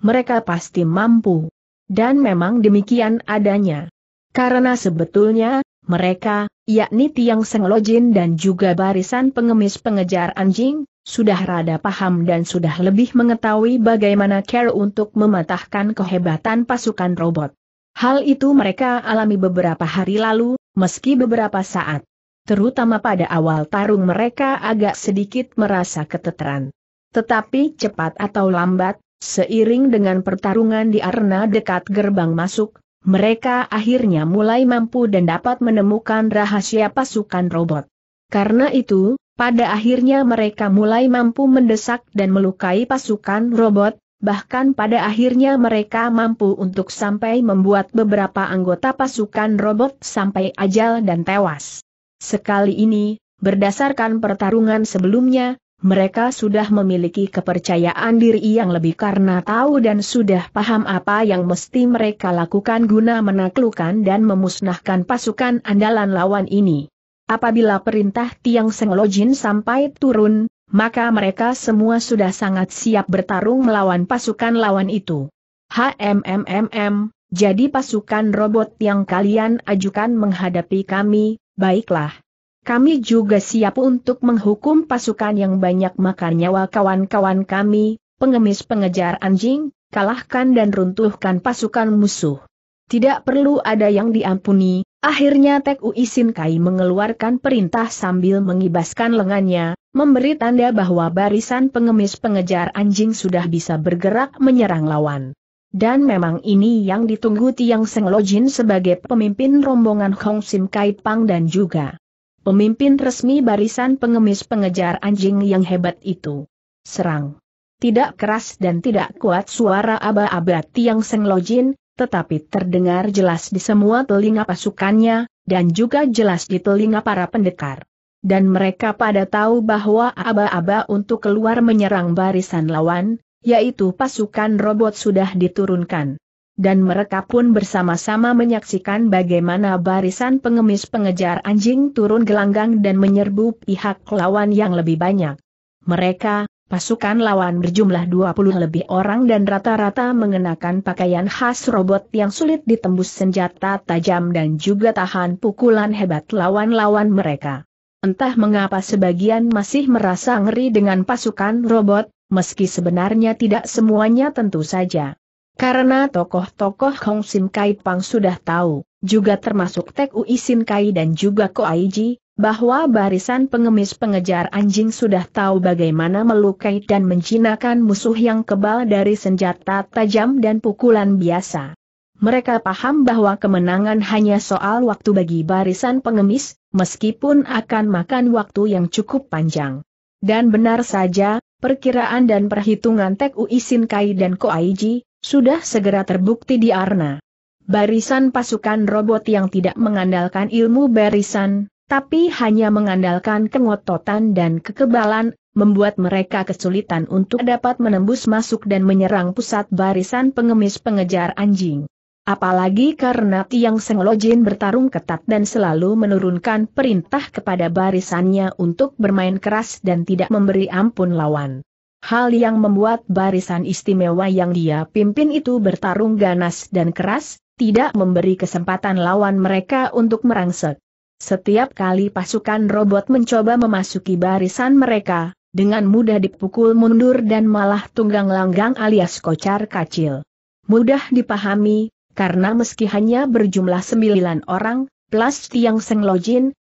Mereka pasti mampu. Dan memang demikian adanya. Karena sebetulnya, mereka, yakni Tiang Senglojin dan juga barisan pengemis pengejar anjing, sudah rada paham dan sudah lebih mengetahui bagaimana care untuk mematahkan kehebatan pasukan robot. Hal itu mereka alami beberapa hari lalu, meski beberapa saat. Terutama pada awal tarung mereka agak sedikit merasa keteteran. Tetapi cepat atau lambat, seiring dengan pertarungan di arena dekat gerbang masuk, mereka akhirnya mulai mampu dan dapat menemukan rahasia pasukan robot. Karena itu, pada akhirnya mereka mulai mampu mendesak dan melukai pasukan robot, Bahkan pada akhirnya mereka mampu untuk sampai membuat beberapa anggota pasukan robot sampai ajal dan tewas. Sekali ini, berdasarkan pertarungan sebelumnya, mereka sudah memiliki kepercayaan diri yang lebih karena tahu dan sudah paham apa yang mesti mereka lakukan guna menaklukkan dan memusnahkan pasukan andalan lawan ini. Apabila perintah Tiang Senglojin sampai turun, maka mereka semua sudah sangat siap bertarung melawan pasukan lawan itu. HMMMM, jadi pasukan robot yang kalian ajukan menghadapi kami, baiklah. Kami juga siap untuk menghukum pasukan yang banyak makan nyawa kawan-kawan kami, pengemis pengejar anjing, kalahkan dan runtuhkan pasukan musuh. Tidak perlu ada yang diampuni, akhirnya Tek Uisin Kai mengeluarkan perintah sambil mengibaskan lengannya, memberi tanda bahwa barisan pengemis pengejar anjing sudah bisa bergerak menyerang lawan. Dan memang ini yang ditunggu Tiang Seng Lojin sebagai pemimpin rombongan Hong Sim Kai Pang dan juga pemimpin resmi barisan pengemis pengejar anjing yang hebat itu. Serang. Tidak keras dan tidak kuat suara aba-aba Tiang Seng Lojin, tetapi terdengar jelas di semua telinga pasukannya, dan juga jelas di telinga para pendekar dan mereka pada tahu bahwa aba-aba untuk keluar menyerang barisan lawan, yaitu pasukan robot sudah diturunkan. Dan mereka pun bersama-sama menyaksikan bagaimana barisan pengemis pengejar anjing turun gelanggang dan menyerbu pihak lawan yang lebih banyak. Mereka, pasukan lawan berjumlah 20 lebih orang dan rata-rata mengenakan pakaian khas robot yang sulit ditembus senjata tajam dan juga tahan pukulan hebat lawan-lawan mereka. Entah mengapa sebagian masih merasa ngeri dengan pasukan robot, meski sebenarnya tidak semuanya tentu saja. Karena tokoh-tokoh Hong Sim Kai Pang sudah tahu, juga termasuk Tek Ui Sin Kai dan juga Ko Ji, bahwa barisan pengemis pengejar anjing sudah tahu bagaimana melukai dan menjinakkan musuh yang kebal dari senjata tajam dan pukulan biasa. Mereka paham bahwa kemenangan hanya soal waktu bagi barisan pengemis, meskipun akan makan waktu yang cukup panjang. Dan benar saja, perkiraan dan perhitungan Tek Ui Kai dan ko aiji sudah segera terbukti di Arna. Barisan pasukan robot yang tidak mengandalkan ilmu barisan, tapi hanya mengandalkan kengototan dan kekebalan, membuat mereka kesulitan untuk dapat menembus masuk dan menyerang pusat barisan pengemis pengejar anjing. Apalagi karena Tiang Senglojin bertarung ketat dan selalu menurunkan perintah kepada barisannya untuk bermain keras dan tidak memberi ampun lawan. Hal yang membuat barisan istimewa yang dia pimpin itu bertarung ganas dan keras, tidak memberi kesempatan lawan mereka untuk merangsek. Setiap kali pasukan robot mencoba memasuki barisan mereka, dengan mudah dipukul mundur dan malah tunggang langgang alias kocar kacil. Mudah dipahami, karena meski hanya berjumlah sembilan orang, plus Tiang Seng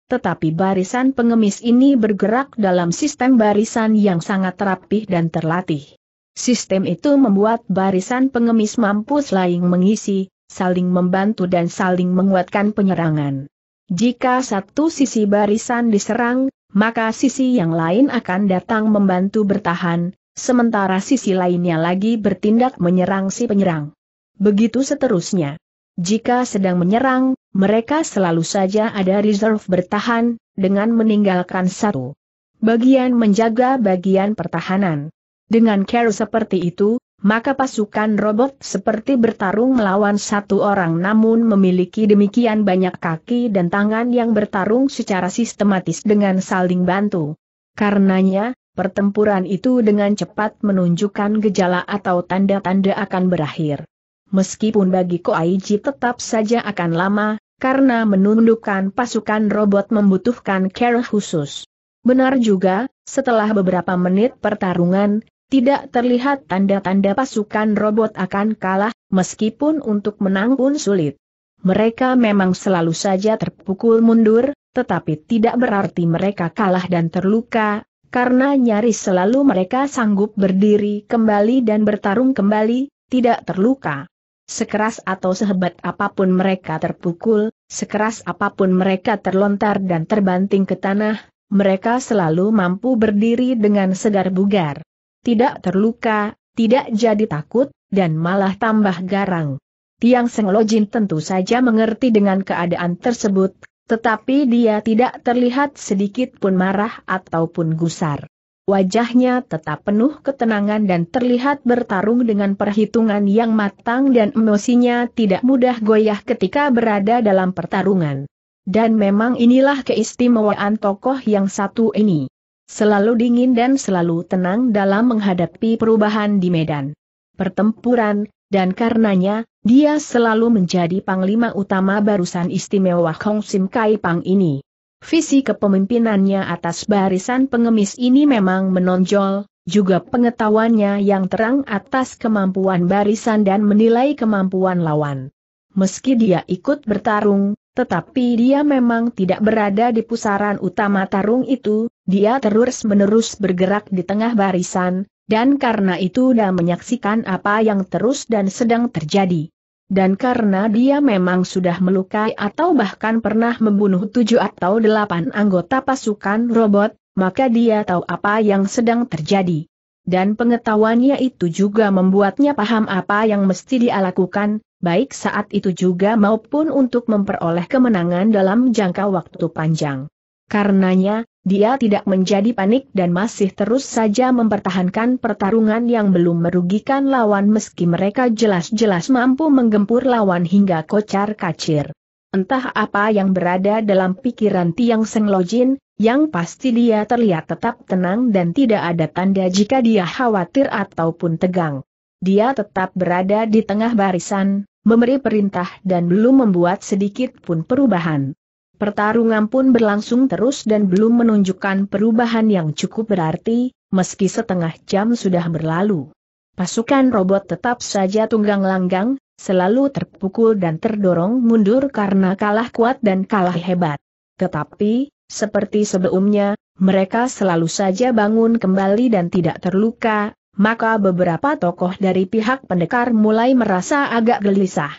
tetapi barisan pengemis ini bergerak dalam sistem barisan yang sangat rapih dan terlatih. Sistem itu membuat barisan pengemis mampu saling mengisi, saling membantu dan saling menguatkan penyerangan. Jika satu sisi barisan diserang, maka sisi yang lain akan datang membantu bertahan, sementara sisi lainnya lagi bertindak menyerang si penyerang. Begitu seterusnya. Jika sedang menyerang, mereka selalu saja ada reserve bertahan, dengan meninggalkan satu bagian menjaga bagian pertahanan. Dengan care seperti itu, maka pasukan robot seperti bertarung melawan satu orang namun memiliki demikian banyak kaki dan tangan yang bertarung secara sistematis dengan saling bantu. Karenanya, pertempuran itu dengan cepat menunjukkan gejala atau tanda-tanda akan berakhir meskipun bagi Koaiji tetap saja akan lama, karena menundukkan pasukan robot membutuhkan care khusus. Benar juga, setelah beberapa menit pertarungan, tidak terlihat tanda-tanda pasukan robot akan kalah, meskipun untuk menang pun sulit. Mereka memang selalu saja terpukul mundur, tetapi tidak berarti mereka kalah dan terluka, karena nyaris selalu mereka sanggup berdiri kembali dan bertarung kembali, tidak terluka. Sekeras atau sehebat apapun mereka terpukul, sekeras apapun mereka terlontar dan terbanting ke tanah, mereka selalu mampu berdiri dengan segar bugar. Tidak terluka, tidak jadi takut, dan malah tambah garang. Tiang Seng Senglojin tentu saja mengerti dengan keadaan tersebut, tetapi dia tidak terlihat sedikit pun marah ataupun gusar. Wajahnya tetap penuh ketenangan dan terlihat bertarung dengan perhitungan yang matang dan emosinya tidak mudah goyah ketika berada dalam pertarungan. Dan memang inilah keistimewaan tokoh yang satu ini. Selalu dingin dan selalu tenang dalam menghadapi perubahan di medan. Pertempuran, dan karenanya, dia selalu menjadi panglima utama barusan istimewa Hong Sim Kai Pang ini. Visi kepemimpinannya atas barisan pengemis ini memang menonjol, juga pengetahuannya yang terang atas kemampuan barisan dan menilai kemampuan lawan. Meski dia ikut bertarung, tetapi dia memang tidak berada di pusaran utama tarung itu, dia terus-menerus bergerak di tengah barisan, dan karena itu dia menyaksikan apa yang terus dan sedang terjadi. Dan karena dia memang sudah melukai atau bahkan pernah membunuh tujuh atau delapan anggota pasukan robot, maka dia tahu apa yang sedang terjadi. Dan pengetahuannya itu juga membuatnya paham apa yang mesti dia lakukan, baik saat itu juga maupun untuk memperoleh kemenangan dalam jangka waktu panjang. Karenanya, dia tidak menjadi panik dan masih terus saja mempertahankan pertarungan yang belum merugikan lawan meski mereka jelas-jelas mampu menggempur lawan hingga kocar kacir. Entah apa yang berada dalam pikiran Tiang Seng Lojin, yang pasti dia terlihat tetap tenang dan tidak ada tanda jika dia khawatir ataupun tegang. Dia tetap berada di tengah barisan, memberi perintah dan belum membuat sedikit pun perubahan. Pertarungan pun berlangsung terus dan belum menunjukkan perubahan yang cukup berarti, meski setengah jam sudah berlalu. Pasukan robot tetap saja tunggang langgang, selalu terpukul dan terdorong mundur karena kalah kuat dan kalah hebat. Tetapi, seperti sebelumnya, mereka selalu saja bangun kembali dan tidak terluka, maka beberapa tokoh dari pihak pendekar mulai merasa agak gelisah.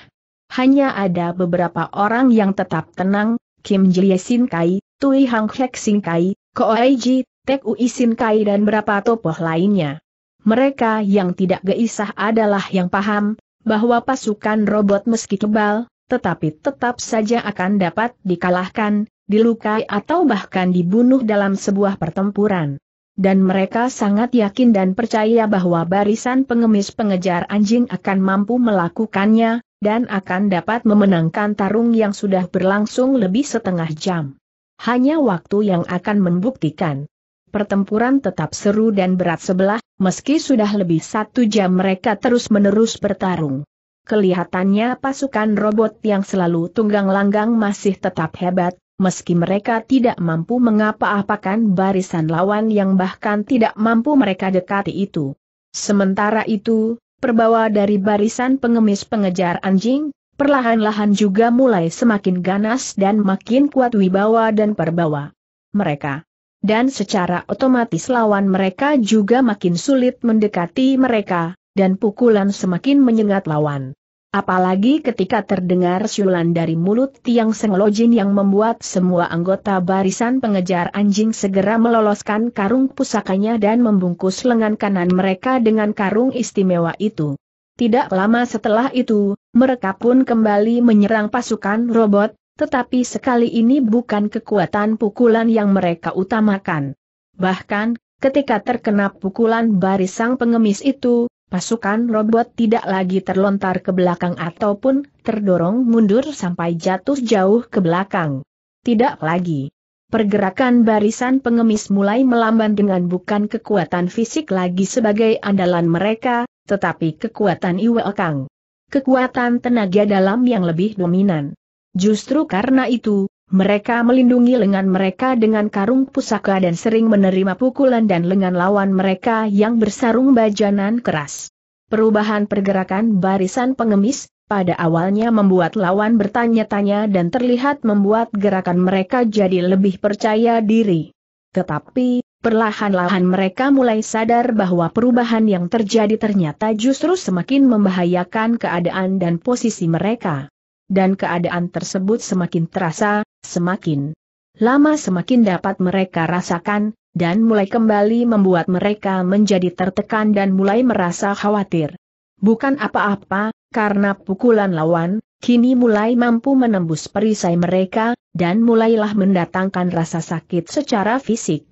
Hanya ada beberapa orang yang tetap tenang, Kim Jie Sin Kai, Tui Hang Hek Sin Kai, Koei Ji, Tek Ui Sin Kai dan berapa tokoh lainnya. Mereka yang tidak geisah adalah yang paham, bahwa pasukan robot meski kebal, tetapi tetap saja akan dapat dikalahkan, dilukai atau bahkan dibunuh dalam sebuah pertempuran. Dan mereka sangat yakin dan percaya bahwa barisan pengemis pengejar anjing akan mampu melakukannya, dan akan dapat memenangkan tarung yang sudah berlangsung lebih setengah jam. Hanya waktu yang akan membuktikan. Pertempuran tetap seru dan berat sebelah, meski sudah lebih satu jam mereka terus-menerus bertarung. Kelihatannya pasukan robot yang selalu tunggang langgang masih tetap hebat, meski mereka tidak mampu mengapa-apakan barisan lawan yang bahkan tidak mampu mereka dekati itu. Sementara itu, perbawa dari barisan pengemis pengejar anjing, perlahan-lahan juga mulai semakin ganas dan makin kuat wibawa dan perbawa mereka. Dan secara otomatis lawan mereka juga makin sulit mendekati mereka, dan pukulan semakin menyengat lawan. Apalagi ketika terdengar siulan dari mulut Tiang Senglojin yang membuat semua anggota barisan pengejar anjing segera meloloskan karung pusakanya dan membungkus lengan kanan mereka dengan karung istimewa itu. Tidak lama setelah itu, mereka pun kembali menyerang pasukan robot, tetapi sekali ini bukan kekuatan pukulan yang mereka utamakan. Bahkan, ketika terkena pukulan barisan pengemis itu, Pasukan robot tidak lagi terlontar ke belakang ataupun terdorong mundur sampai jatuh jauh ke belakang. Tidak lagi. Pergerakan barisan pengemis mulai melamban dengan bukan kekuatan fisik lagi sebagai andalan mereka, tetapi kekuatan Iwekang. Kekuatan tenaga dalam yang lebih dominan. Justru karena itu, mereka melindungi lengan mereka dengan karung pusaka dan sering menerima pukulan dan lengan lawan mereka yang bersarung bajanan keras. Perubahan pergerakan barisan pengemis, pada awalnya membuat lawan bertanya-tanya dan terlihat membuat gerakan mereka jadi lebih percaya diri. Tetapi, perlahan-lahan mereka mulai sadar bahwa perubahan yang terjadi ternyata justru semakin membahayakan keadaan dan posisi mereka dan keadaan tersebut semakin terasa, Semakin lama semakin dapat mereka rasakan, dan mulai kembali membuat mereka menjadi tertekan dan mulai merasa khawatir. Bukan apa-apa, karena pukulan lawan, kini mulai mampu menembus perisai mereka, dan mulailah mendatangkan rasa sakit secara fisik.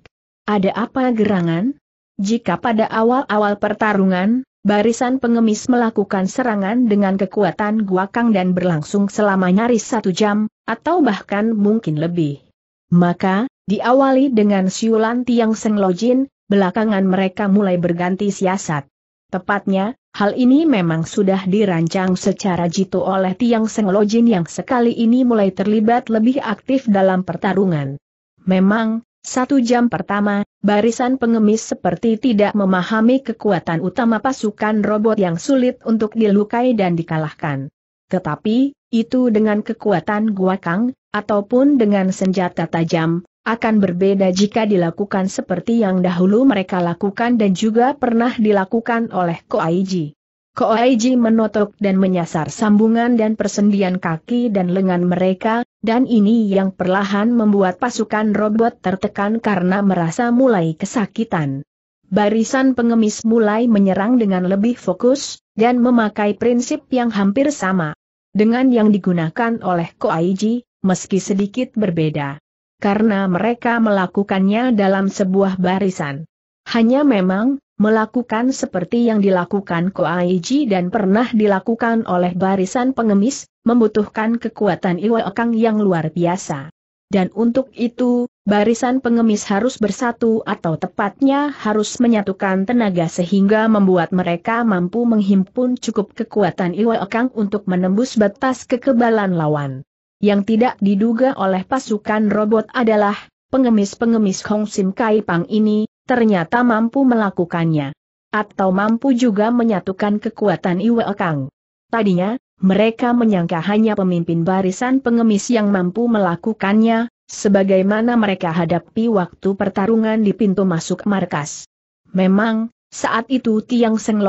Ada apa gerangan? Jika pada awal-awal pertarungan, Barisan pengemis melakukan serangan dengan kekuatan guakang dan berlangsung selama nyaris satu jam, atau bahkan mungkin lebih. Maka, diawali dengan siulan tiang senglojin, belakangan mereka mulai berganti siasat. Tepatnya, hal ini memang sudah dirancang secara jitu oleh tiang senglojin yang sekali ini mulai terlibat lebih aktif dalam pertarungan. Memang, satu jam pertama, barisan pengemis seperti tidak memahami kekuatan utama pasukan robot yang sulit untuk dilukai dan dikalahkan. Tetapi, itu dengan kekuatan kang, ataupun dengan senjata tajam, akan berbeda jika dilakukan seperti yang dahulu mereka lakukan dan juga pernah dilakukan oleh Koaiji. Koaiji menotok dan menyasar sambungan dan persendian kaki dan lengan mereka, dan ini yang perlahan membuat pasukan robot tertekan karena merasa mulai kesakitan. Barisan pengemis mulai menyerang dengan lebih fokus, dan memakai prinsip yang hampir sama dengan yang digunakan oleh Koaiji, meski sedikit berbeda. Karena mereka melakukannya dalam sebuah barisan. Hanya memang, melakukan seperti yang dilakukan Koaiji dan pernah dilakukan oleh barisan pengemis, membutuhkan kekuatan Iwa Okang yang luar biasa. Dan untuk itu, barisan pengemis harus bersatu atau tepatnya harus menyatukan tenaga sehingga membuat mereka mampu menghimpun cukup kekuatan Iwa Okang untuk menembus batas kekebalan lawan. Yang tidak diduga oleh pasukan robot adalah, pengemis-pengemis Hong Sim Kai Pang ini, ternyata mampu melakukannya. Atau mampu juga menyatukan kekuatan Iwe Kang. Tadinya, mereka menyangka hanya pemimpin barisan pengemis yang mampu melakukannya, sebagaimana mereka hadapi waktu pertarungan di pintu masuk markas. Memang, saat itu Tiang Seng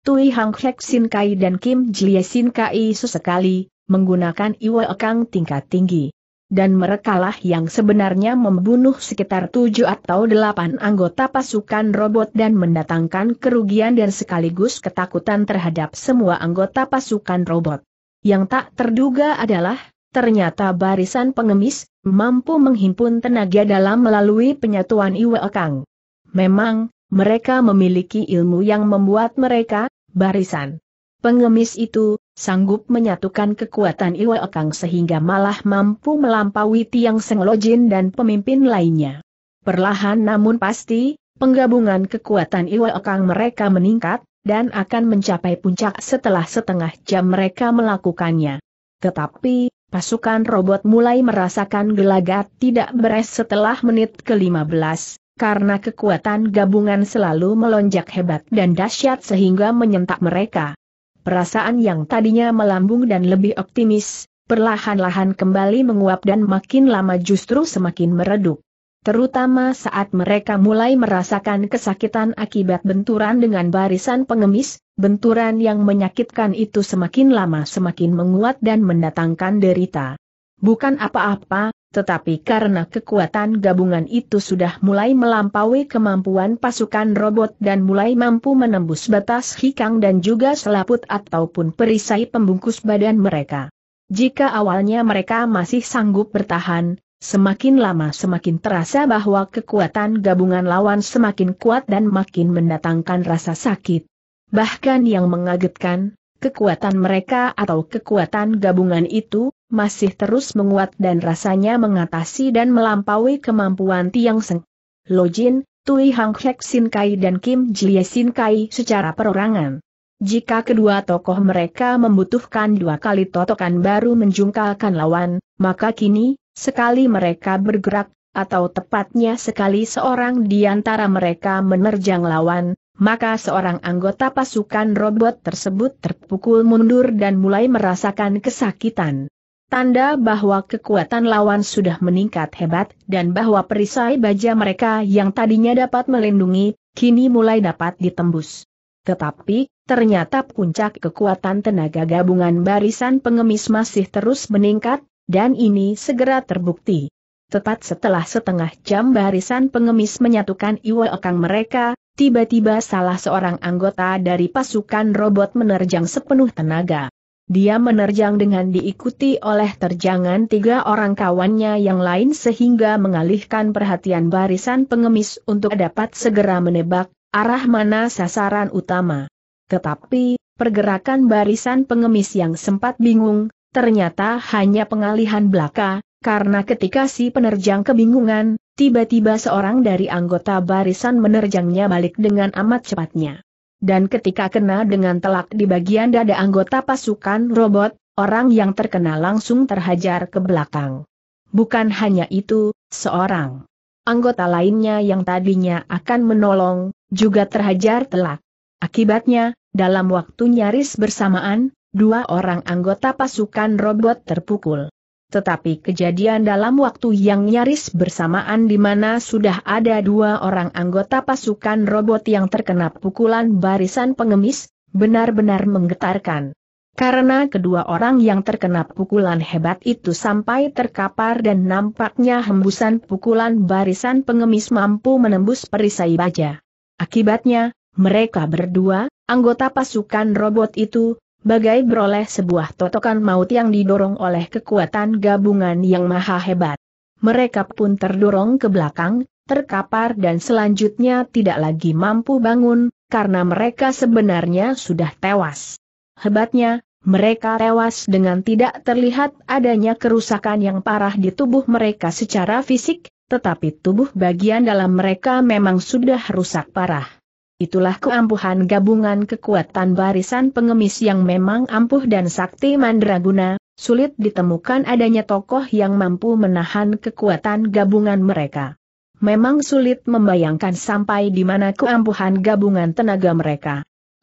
Tui Hang Hek Sin Kai dan Kim Jie Sin Kai sesekali, menggunakan Iwe Kang tingkat tinggi dan merekalah yang sebenarnya membunuh sekitar tujuh atau delapan anggota pasukan robot dan mendatangkan kerugian dan sekaligus ketakutan terhadap semua anggota pasukan robot. Yang tak terduga adalah, ternyata barisan pengemis, mampu menghimpun tenaga dalam melalui penyatuan Iwe Kang. Memang, mereka memiliki ilmu yang membuat mereka, barisan pengemis itu, sanggup menyatukan kekuatan Iwa Otang sehingga malah mampu melampaui Tiang Senglojin dan pemimpin lainnya. Perlahan namun pasti, penggabungan kekuatan Iwa Otang mereka meningkat, dan akan mencapai puncak setelah setengah jam mereka melakukannya. Tetapi, pasukan robot mulai merasakan gelagat tidak beres setelah menit ke-15, karena kekuatan gabungan selalu melonjak hebat dan dahsyat sehingga menyentak mereka. Perasaan yang tadinya melambung dan lebih optimis, perlahan-lahan kembali menguap dan makin lama justru semakin meredup. Terutama saat mereka mulai merasakan kesakitan akibat benturan dengan barisan pengemis, benturan yang menyakitkan itu semakin lama semakin menguat dan mendatangkan derita. Bukan apa-apa, tetapi karena kekuatan gabungan itu sudah mulai melampaui kemampuan pasukan robot dan mulai mampu menembus batas hikang dan juga selaput ataupun perisai pembungkus badan mereka. Jika awalnya mereka masih sanggup bertahan, semakin lama semakin terasa bahwa kekuatan gabungan lawan semakin kuat dan makin mendatangkan rasa sakit. Bahkan yang mengagetkan, kekuatan mereka atau kekuatan gabungan itu, masih terus menguat dan rasanya mengatasi dan melampaui kemampuan Tiang Seng. Lojin, Tui Hang Hek Sin Kai dan Kim Jie Sin Kai secara perorangan. Jika kedua tokoh mereka membutuhkan dua kali totokan baru menjungkalkan lawan, maka kini, sekali mereka bergerak, atau tepatnya sekali seorang di antara mereka menerjang lawan, maka seorang anggota pasukan robot tersebut terpukul mundur dan mulai merasakan kesakitan. Tanda bahwa kekuatan lawan sudah meningkat hebat dan bahwa perisai baja mereka yang tadinya dapat melindungi, kini mulai dapat ditembus. Tetapi, ternyata puncak kekuatan tenaga gabungan barisan pengemis masih terus meningkat, dan ini segera terbukti. Tepat setelah setengah jam barisan pengemis menyatukan iwa ekang mereka, tiba-tiba salah seorang anggota dari pasukan robot menerjang sepenuh tenaga. Dia menerjang dengan diikuti oleh terjangan tiga orang kawannya yang lain sehingga mengalihkan perhatian barisan pengemis untuk dapat segera menebak arah mana sasaran utama. Tetapi, pergerakan barisan pengemis yang sempat bingung, ternyata hanya pengalihan belaka, karena ketika si penerjang kebingungan, tiba-tiba seorang dari anggota barisan menerjangnya balik dengan amat cepatnya dan ketika kena dengan telak di bagian dada anggota pasukan robot, orang yang terkena langsung terhajar ke belakang. Bukan hanya itu, seorang anggota lainnya yang tadinya akan menolong, juga terhajar telak. Akibatnya, dalam waktu nyaris bersamaan, dua orang anggota pasukan robot terpukul tetapi kejadian dalam waktu yang nyaris bersamaan di mana sudah ada dua orang anggota pasukan robot yang terkena pukulan barisan pengemis, benar-benar menggetarkan. Karena kedua orang yang terkena pukulan hebat itu sampai terkapar dan nampaknya hembusan pukulan barisan pengemis mampu menembus perisai baja. Akibatnya, mereka berdua, anggota pasukan robot itu, bagai beroleh sebuah totokan maut yang didorong oleh kekuatan gabungan yang maha hebat. Mereka pun terdorong ke belakang, terkapar dan selanjutnya tidak lagi mampu bangun, karena mereka sebenarnya sudah tewas. Hebatnya, mereka tewas dengan tidak terlihat adanya kerusakan yang parah di tubuh mereka secara fisik, tetapi tubuh bagian dalam mereka memang sudah rusak parah. Itulah keampuhan gabungan kekuatan barisan pengemis yang memang ampuh dan sakti mandraguna, sulit ditemukan adanya tokoh yang mampu menahan kekuatan gabungan mereka. Memang sulit membayangkan sampai di mana keampuhan gabungan tenaga mereka.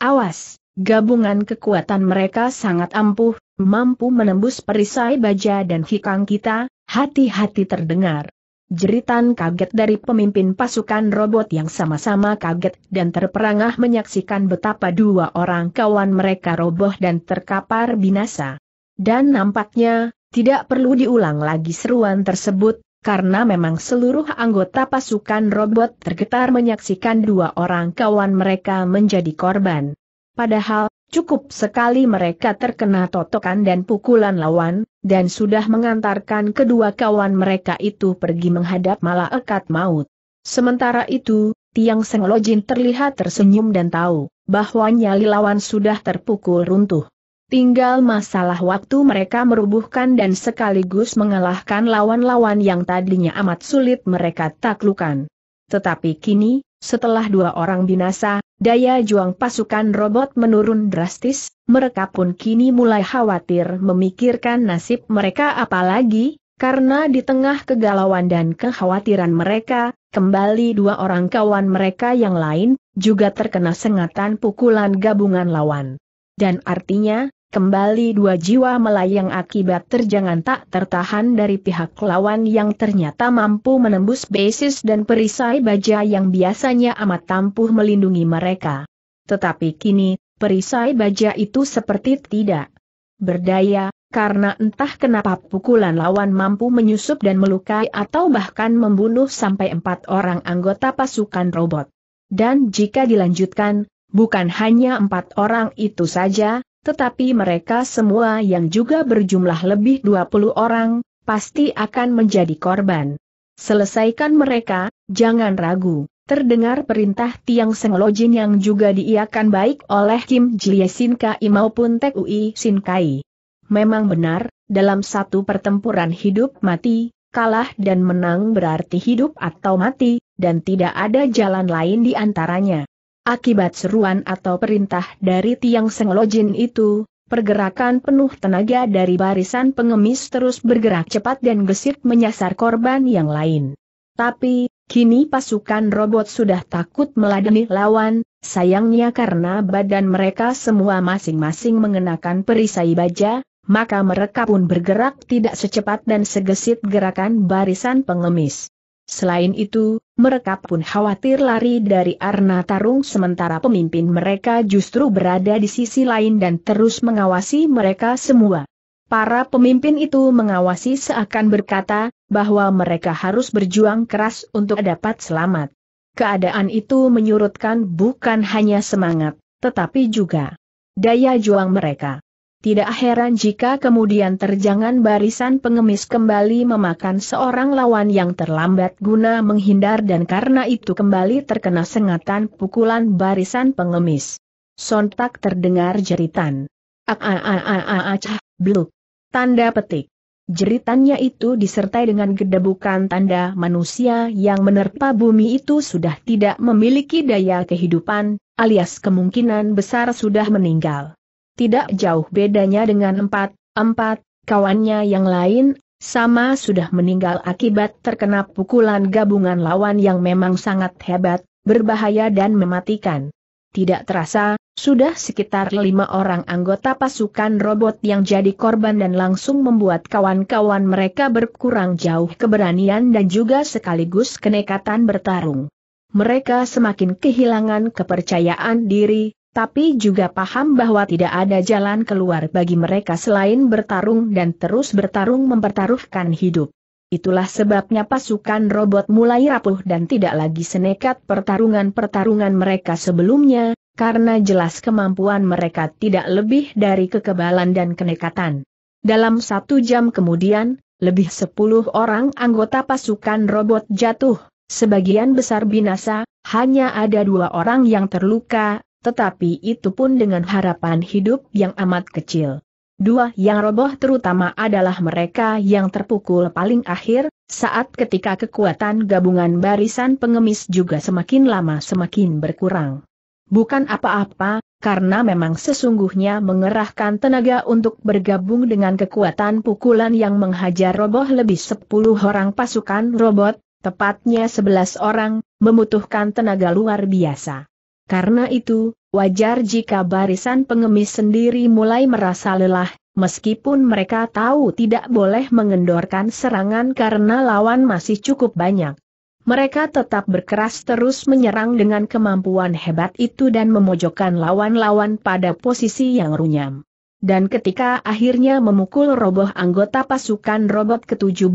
Awas, gabungan kekuatan mereka sangat ampuh, mampu menembus perisai baja dan hikang kita, hati-hati terdengar. Jeritan kaget dari pemimpin pasukan robot yang sama-sama kaget dan terperangah menyaksikan betapa dua orang kawan mereka roboh dan terkapar binasa. Dan nampaknya, tidak perlu diulang lagi seruan tersebut, karena memang seluruh anggota pasukan robot tergetar menyaksikan dua orang kawan mereka menjadi korban. Padahal, cukup sekali mereka terkena totokan dan pukulan lawan, dan sudah mengantarkan kedua kawan mereka itu pergi menghadap malaikat maut. Sementara itu, Tiang Seng Lojin terlihat tersenyum dan tahu bahwa nyali lawan sudah terpukul runtuh. Tinggal masalah waktu mereka merubuhkan dan sekaligus mengalahkan lawan-lawan yang tadinya amat sulit mereka taklukan. Tetapi kini, setelah dua orang binasa, daya juang pasukan robot menurun drastis, mereka pun kini mulai khawatir memikirkan nasib mereka apalagi, karena di tengah kegalauan dan kekhawatiran mereka, kembali dua orang kawan mereka yang lain, juga terkena sengatan pukulan gabungan lawan. Dan artinya, Kembali dua jiwa melayang akibat terjangan tak tertahan dari pihak lawan yang ternyata mampu menembus basis dan perisai baja yang biasanya amat tampuh melindungi mereka. Tetapi kini, perisai baja itu seperti tidak berdaya, karena entah kenapa pukulan lawan mampu menyusup dan melukai atau bahkan membunuh sampai empat orang anggota pasukan robot. Dan jika dilanjutkan, bukan hanya empat orang itu saja, tetapi mereka semua yang juga berjumlah lebih 20 orang, pasti akan menjadi korban. Selesaikan mereka, jangan ragu. Terdengar perintah Tiang Seng Lojin yang juga diiakan baik oleh Kim Jie Sin Kai maupun Tek Ui Sin Kai. Memang benar, dalam satu pertempuran hidup mati, kalah dan menang berarti hidup atau mati, dan tidak ada jalan lain di antaranya. Akibat seruan atau perintah dari tiang senglojin itu, pergerakan penuh tenaga dari barisan pengemis terus bergerak cepat dan gesit menyasar korban yang lain. Tapi, kini pasukan robot sudah takut meladeni lawan, sayangnya karena badan mereka semua masing-masing mengenakan perisai baja, maka mereka pun bergerak tidak secepat dan segesit gerakan barisan pengemis. Selain itu, mereka pun khawatir lari dari arna tarung sementara pemimpin mereka justru berada di sisi lain dan terus mengawasi mereka semua. Para pemimpin itu mengawasi seakan berkata, bahwa mereka harus berjuang keras untuk dapat selamat. Keadaan itu menyurutkan bukan hanya semangat, tetapi juga daya juang mereka. Tidak heran jika kemudian terjangan barisan pengemis kembali memakan seorang lawan yang terlambat guna menghindar dan karena itu kembali terkena sengatan pukulan barisan pengemis. Sontak terdengar jeritan. Aaaaaaacah, bluk. Tanda petik. Jeritannya itu disertai dengan gedebukan tanda manusia yang menerpa bumi itu sudah tidak memiliki daya kehidupan, alias kemungkinan besar sudah meninggal tidak jauh bedanya dengan empat, empat, kawannya yang lain, sama sudah meninggal akibat terkena pukulan gabungan lawan yang memang sangat hebat, berbahaya dan mematikan. Tidak terasa, sudah sekitar lima orang anggota pasukan robot yang jadi korban dan langsung membuat kawan-kawan mereka berkurang jauh keberanian dan juga sekaligus kenekatan bertarung. Mereka semakin kehilangan kepercayaan diri, tapi juga paham bahwa tidak ada jalan keluar bagi mereka selain bertarung dan terus bertarung mempertaruhkan hidup. Itulah sebabnya pasukan robot mulai rapuh dan tidak lagi senekat pertarungan-pertarungan mereka sebelumnya, karena jelas kemampuan mereka tidak lebih dari kekebalan dan kenekatan. Dalam satu jam kemudian, lebih sepuluh orang anggota pasukan robot jatuh, sebagian besar binasa, hanya ada dua orang yang terluka, tetapi itu pun dengan harapan hidup yang amat kecil. Dua yang roboh terutama adalah mereka yang terpukul paling akhir, saat ketika kekuatan gabungan barisan pengemis juga semakin lama semakin berkurang. Bukan apa-apa, karena memang sesungguhnya mengerahkan tenaga untuk bergabung dengan kekuatan pukulan yang menghajar roboh lebih 10 orang pasukan robot, tepatnya 11 orang, membutuhkan tenaga luar biasa. Karena itu, wajar jika barisan pengemis sendiri mulai merasa lelah, meskipun mereka tahu tidak boleh mengendorkan serangan karena lawan masih cukup banyak. Mereka tetap berkeras terus menyerang dengan kemampuan hebat itu dan memojokkan lawan-lawan pada posisi yang runyam. Dan ketika akhirnya memukul roboh anggota pasukan robot ke-17,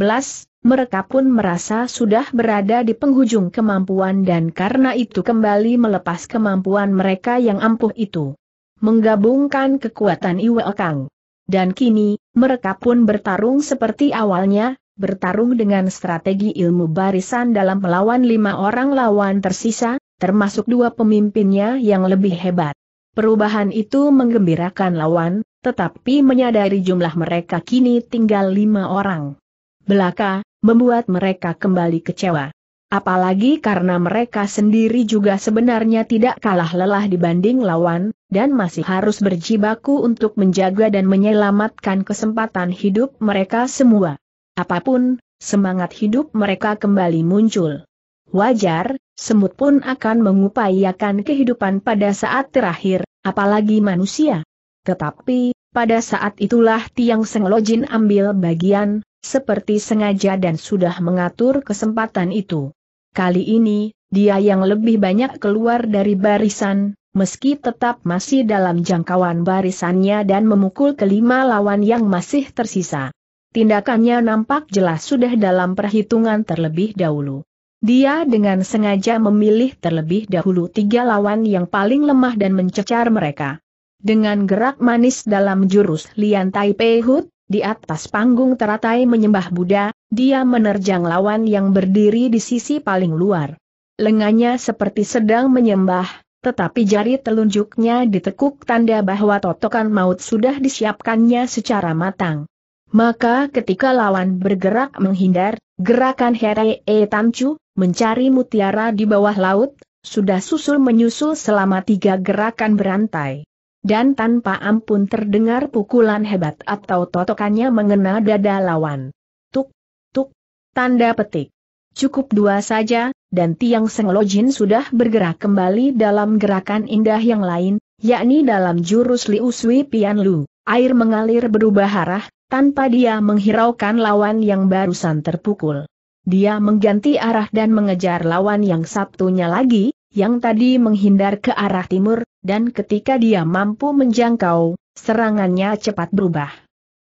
mereka pun merasa sudah berada di penghujung kemampuan dan karena itu kembali melepas kemampuan mereka yang ampuh itu. Menggabungkan kekuatan Iwe Kang. Dan kini, mereka pun bertarung seperti awalnya, bertarung dengan strategi ilmu barisan dalam melawan lima orang lawan tersisa, termasuk dua pemimpinnya yang lebih hebat. Perubahan itu menggembirakan lawan, tetapi menyadari jumlah mereka kini tinggal lima orang. Belaka, membuat mereka kembali kecewa. Apalagi karena mereka sendiri juga sebenarnya tidak kalah lelah dibanding lawan, dan masih harus berjibaku untuk menjaga dan menyelamatkan kesempatan hidup mereka semua. Apapun, semangat hidup mereka kembali muncul. Wajar, semut pun akan mengupayakan kehidupan pada saat terakhir, apalagi manusia. Tetapi, pada saat itulah Tiang Senglojin ambil bagian, seperti sengaja dan sudah mengatur kesempatan itu. Kali ini, dia yang lebih banyak keluar dari barisan, meski tetap masih dalam jangkauan barisannya dan memukul kelima lawan yang masih tersisa. Tindakannya nampak jelas sudah dalam perhitungan terlebih dahulu. Dia dengan sengaja memilih terlebih dahulu tiga lawan yang paling lemah dan mencecar mereka. Dengan gerak manis dalam jurus Lian Tai Pei Hut, di atas panggung teratai menyembah Buddha, dia menerjang lawan yang berdiri di sisi paling luar. Lengannya seperti sedang menyembah, tetapi jari telunjuknya ditekuk tanda bahwa totokan maut sudah disiapkannya secara matang. Maka ketika lawan bergerak menghindar, gerakan E Tancu mencari mutiara di bawah laut, sudah susul menyusul selama tiga gerakan berantai dan tanpa ampun terdengar pukulan hebat atau totokannya mengena dada lawan. Tuk, tuk, tanda petik. Cukup dua saja, dan Tiang Seng Lojin sudah bergerak kembali dalam gerakan indah yang lain, yakni dalam jurus Liu Sui Pian Lu. Air mengalir berubah arah, tanpa dia menghiraukan lawan yang barusan terpukul. Dia mengganti arah dan mengejar lawan yang satunya lagi, yang tadi menghindar ke arah timur, dan ketika dia mampu menjangkau, serangannya cepat berubah.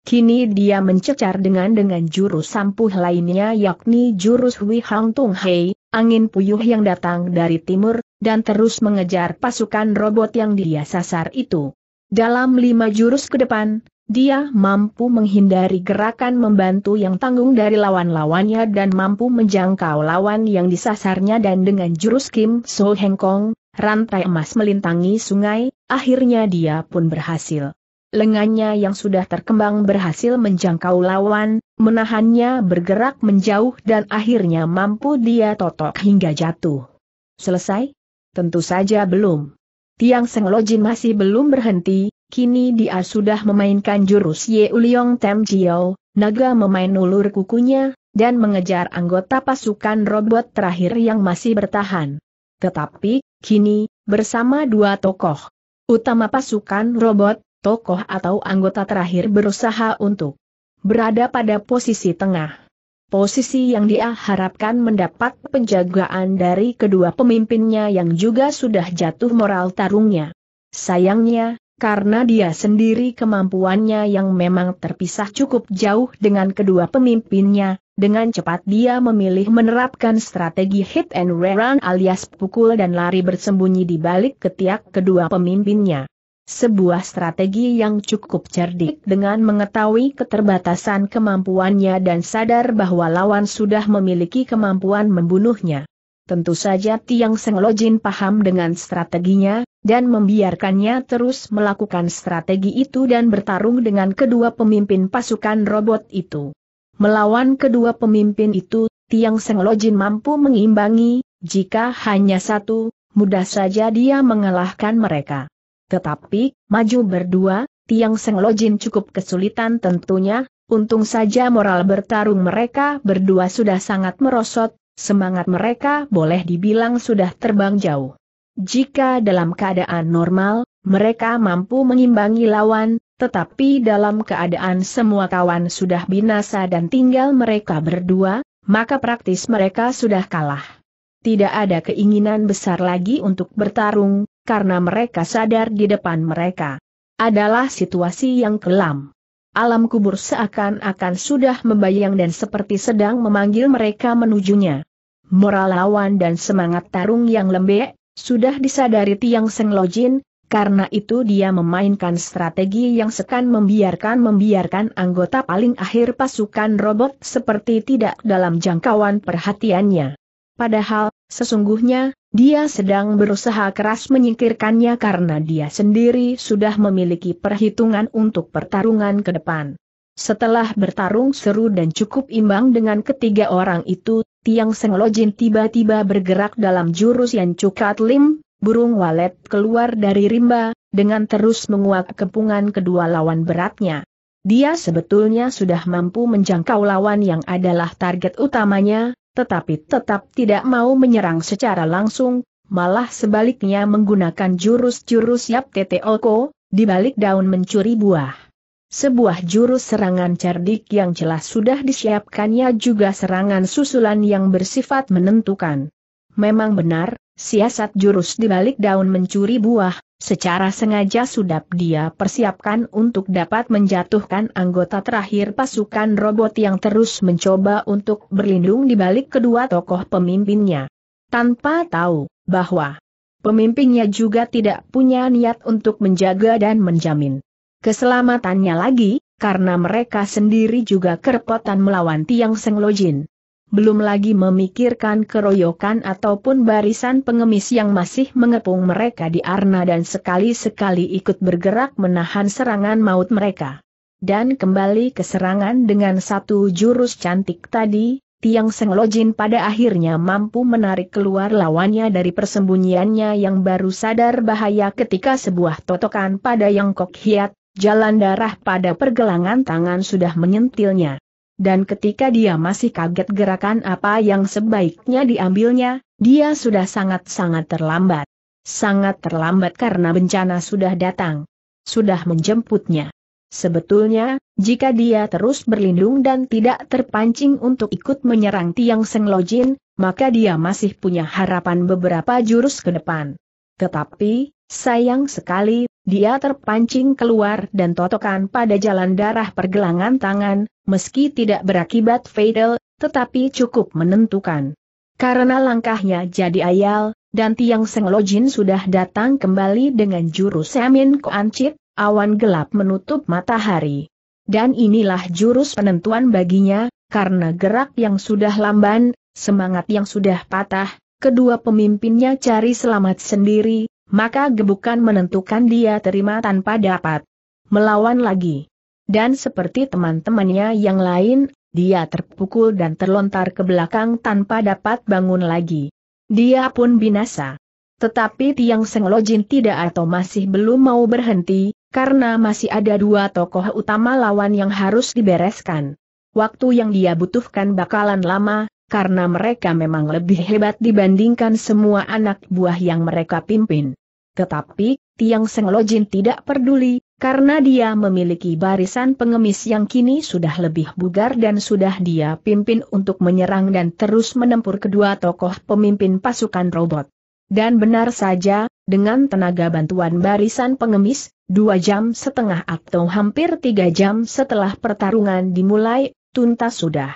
Kini dia mencecar dengan dengan jurus sampuh lainnya yakni jurus Hui Hang Tung Hei, angin puyuh yang datang dari timur, dan terus mengejar pasukan robot yang dia sasar itu. Dalam lima jurus ke depan, dia mampu menghindari gerakan membantu yang tanggung dari lawan-lawannya dan mampu menjangkau lawan yang disasarnya dan dengan jurus Kim So Heng Kong, rantai emas melintangi sungai, akhirnya dia pun berhasil. Lengannya yang sudah terkembang berhasil menjangkau lawan, menahannya bergerak menjauh dan akhirnya mampu dia totok hingga jatuh. Selesai? Tentu saja belum. Tiang Senglojin masih belum berhenti, Kini dia sudah memainkan jurus Ye Uliong Tem Jiao, naga memain ulur kukunya, dan mengejar anggota pasukan robot terakhir yang masih bertahan. Tetapi, kini, bersama dua tokoh utama pasukan robot, tokoh atau anggota terakhir berusaha untuk berada pada posisi tengah. Posisi yang dia harapkan mendapat penjagaan dari kedua pemimpinnya yang juga sudah jatuh moral tarungnya. Sayangnya, karena dia sendiri kemampuannya yang memang terpisah cukup jauh dengan kedua pemimpinnya, dengan cepat dia memilih menerapkan strategi hit and run alias pukul dan lari bersembunyi di balik ketiak kedua pemimpinnya. Sebuah strategi yang cukup cerdik dengan mengetahui keterbatasan kemampuannya dan sadar bahwa lawan sudah memiliki kemampuan membunuhnya. Tentu saja Tiang Seng paham dengan strateginya, dan membiarkannya terus melakukan strategi itu dan bertarung dengan kedua pemimpin pasukan robot itu. Melawan kedua pemimpin itu, Tiang Seng mampu mengimbangi, jika hanya satu, mudah saja dia mengalahkan mereka. Tetapi, maju berdua, Tiang Seng cukup kesulitan tentunya, untung saja moral bertarung mereka berdua sudah sangat merosot, Semangat mereka boleh dibilang sudah terbang jauh. Jika dalam keadaan normal, mereka mampu mengimbangi lawan, tetapi dalam keadaan semua kawan sudah binasa dan tinggal mereka berdua, maka praktis mereka sudah kalah. Tidak ada keinginan besar lagi untuk bertarung, karena mereka sadar di depan mereka adalah situasi yang kelam. Alam kubur seakan-akan sudah membayang dan seperti sedang memanggil mereka menujunya moral lawan dan semangat tarung yang lembek, sudah disadari Tiang Seng Lojin, karena itu dia memainkan strategi yang sekan membiarkan-membiarkan anggota paling akhir pasukan robot seperti tidak dalam jangkauan perhatiannya. Padahal, sesungguhnya, dia sedang berusaha keras menyingkirkannya karena dia sendiri sudah memiliki perhitungan untuk pertarungan ke depan. Setelah bertarung seru dan cukup imbang dengan ketiga orang itu, Tiang Senglojin tiba-tiba bergerak dalam jurus yang cukat lim, burung walet keluar dari rimba, dengan terus menguak kepungan kedua lawan beratnya. Dia sebetulnya sudah mampu menjangkau lawan yang adalah target utamanya, tetapi tetap tidak mau menyerang secara langsung, malah sebaliknya menggunakan jurus-jurus Yap Tete Oko, di balik daun mencuri buah. Sebuah jurus serangan cerdik yang jelas sudah disiapkannya juga serangan susulan yang bersifat menentukan. Memang benar, siasat jurus di balik daun mencuri buah, secara sengaja sudah dia persiapkan untuk dapat menjatuhkan anggota terakhir pasukan robot yang terus mencoba untuk berlindung di balik kedua tokoh pemimpinnya. Tanpa tahu bahwa pemimpinnya juga tidak punya niat untuk menjaga dan menjamin keselamatannya lagi, karena mereka sendiri juga kerepotan melawan Tiang Seng Lojin. Belum lagi memikirkan keroyokan ataupun barisan pengemis yang masih mengepung mereka di Arna dan sekali-sekali ikut bergerak menahan serangan maut mereka. Dan kembali ke serangan dengan satu jurus cantik tadi, Tiang Seng Lojin pada akhirnya mampu menarik keluar lawannya dari persembunyiannya yang baru sadar bahaya ketika sebuah totokan pada Yang Kok Hiat Jalan darah pada pergelangan tangan sudah menyentilnya. Dan ketika dia masih kaget gerakan apa yang sebaiknya diambilnya, dia sudah sangat-sangat terlambat. Sangat terlambat karena bencana sudah datang. Sudah menjemputnya. Sebetulnya, jika dia terus berlindung dan tidak terpancing untuk ikut menyerang Tiang Seng Lojin, maka dia masih punya harapan beberapa jurus ke depan. Tetapi, sayang sekali, dia terpancing keluar dan totokan pada jalan darah pergelangan tangan, meski tidak berakibat fatal, tetapi cukup menentukan. Karena langkahnya jadi ayal, dan Tiang Seng Lojin sudah datang kembali dengan jurus Semin Koancit, awan gelap menutup matahari. Dan inilah jurus penentuan baginya, karena gerak yang sudah lamban, semangat yang sudah patah, kedua pemimpinnya cari selamat sendiri, maka gebukan menentukan dia terima tanpa dapat melawan lagi. Dan seperti teman-temannya yang lain, dia terpukul dan terlontar ke belakang tanpa dapat bangun lagi. Dia pun binasa. Tetapi Tiang Senglojin tidak atau masih belum mau berhenti, karena masih ada dua tokoh utama lawan yang harus dibereskan. Waktu yang dia butuhkan bakalan lama, karena mereka memang lebih hebat dibandingkan semua anak buah yang mereka pimpin. Tetapi, Tiang Seng Senglojin tidak peduli, karena dia memiliki barisan pengemis yang kini sudah lebih bugar dan sudah dia pimpin untuk menyerang dan terus menempur kedua tokoh pemimpin pasukan robot. Dan benar saja, dengan tenaga bantuan barisan pengemis, dua jam setengah atau hampir tiga jam setelah pertarungan dimulai, tuntas sudah.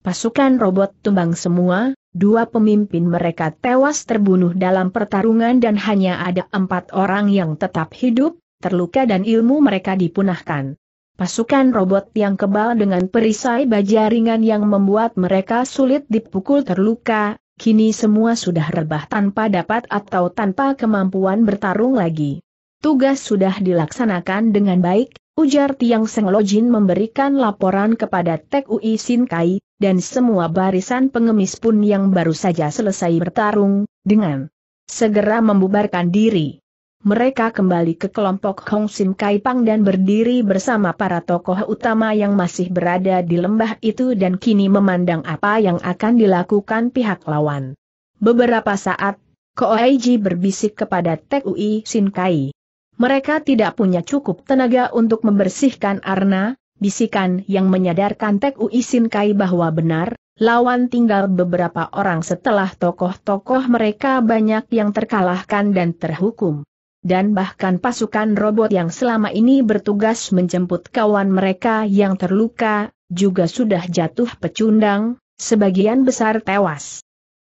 Pasukan robot tumbang semua, Dua pemimpin mereka tewas terbunuh dalam pertarungan dan hanya ada empat orang yang tetap hidup, terluka dan ilmu mereka dipunahkan. Pasukan robot yang kebal dengan perisai baja ringan yang membuat mereka sulit dipukul terluka, kini semua sudah rebah tanpa dapat atau tanpa kemampuan bertarung lagi. Tugas sudah dilaksanakan dengan baik, Ujar Tiang Senglojin memberikan laporan kepada Tek Ui Sin Kai, dan semua barisan pengemis pun yang baru saja selesai bertarung, dengan segera membubarkan diri. Mereka kembali ke kelompok Hong Sin Kai Pang dan berdiri bersama para tokoh utama yang masih berada di lembah itu dan kini memandang apa yang akan dilakukan pihak lawan. Beberapa saat, Koaiji berbisik kepada Tek Ui Sin Kai. Mereka tidak punya cukup tenaga untuk membersihkan arna, bisikan yang menyadarkan Tek Uisin Kai bahwa benar, lawan tinggal beberapa orang setelah tokoh-tokoh mereka banyak yang terkalahkan dan terhukum. Dan bahkan pasukan robot yang selama ini bertugas menjemput kawan mereka yang terluka, juga sudah jatuh pecundang, sebagian besar tewas.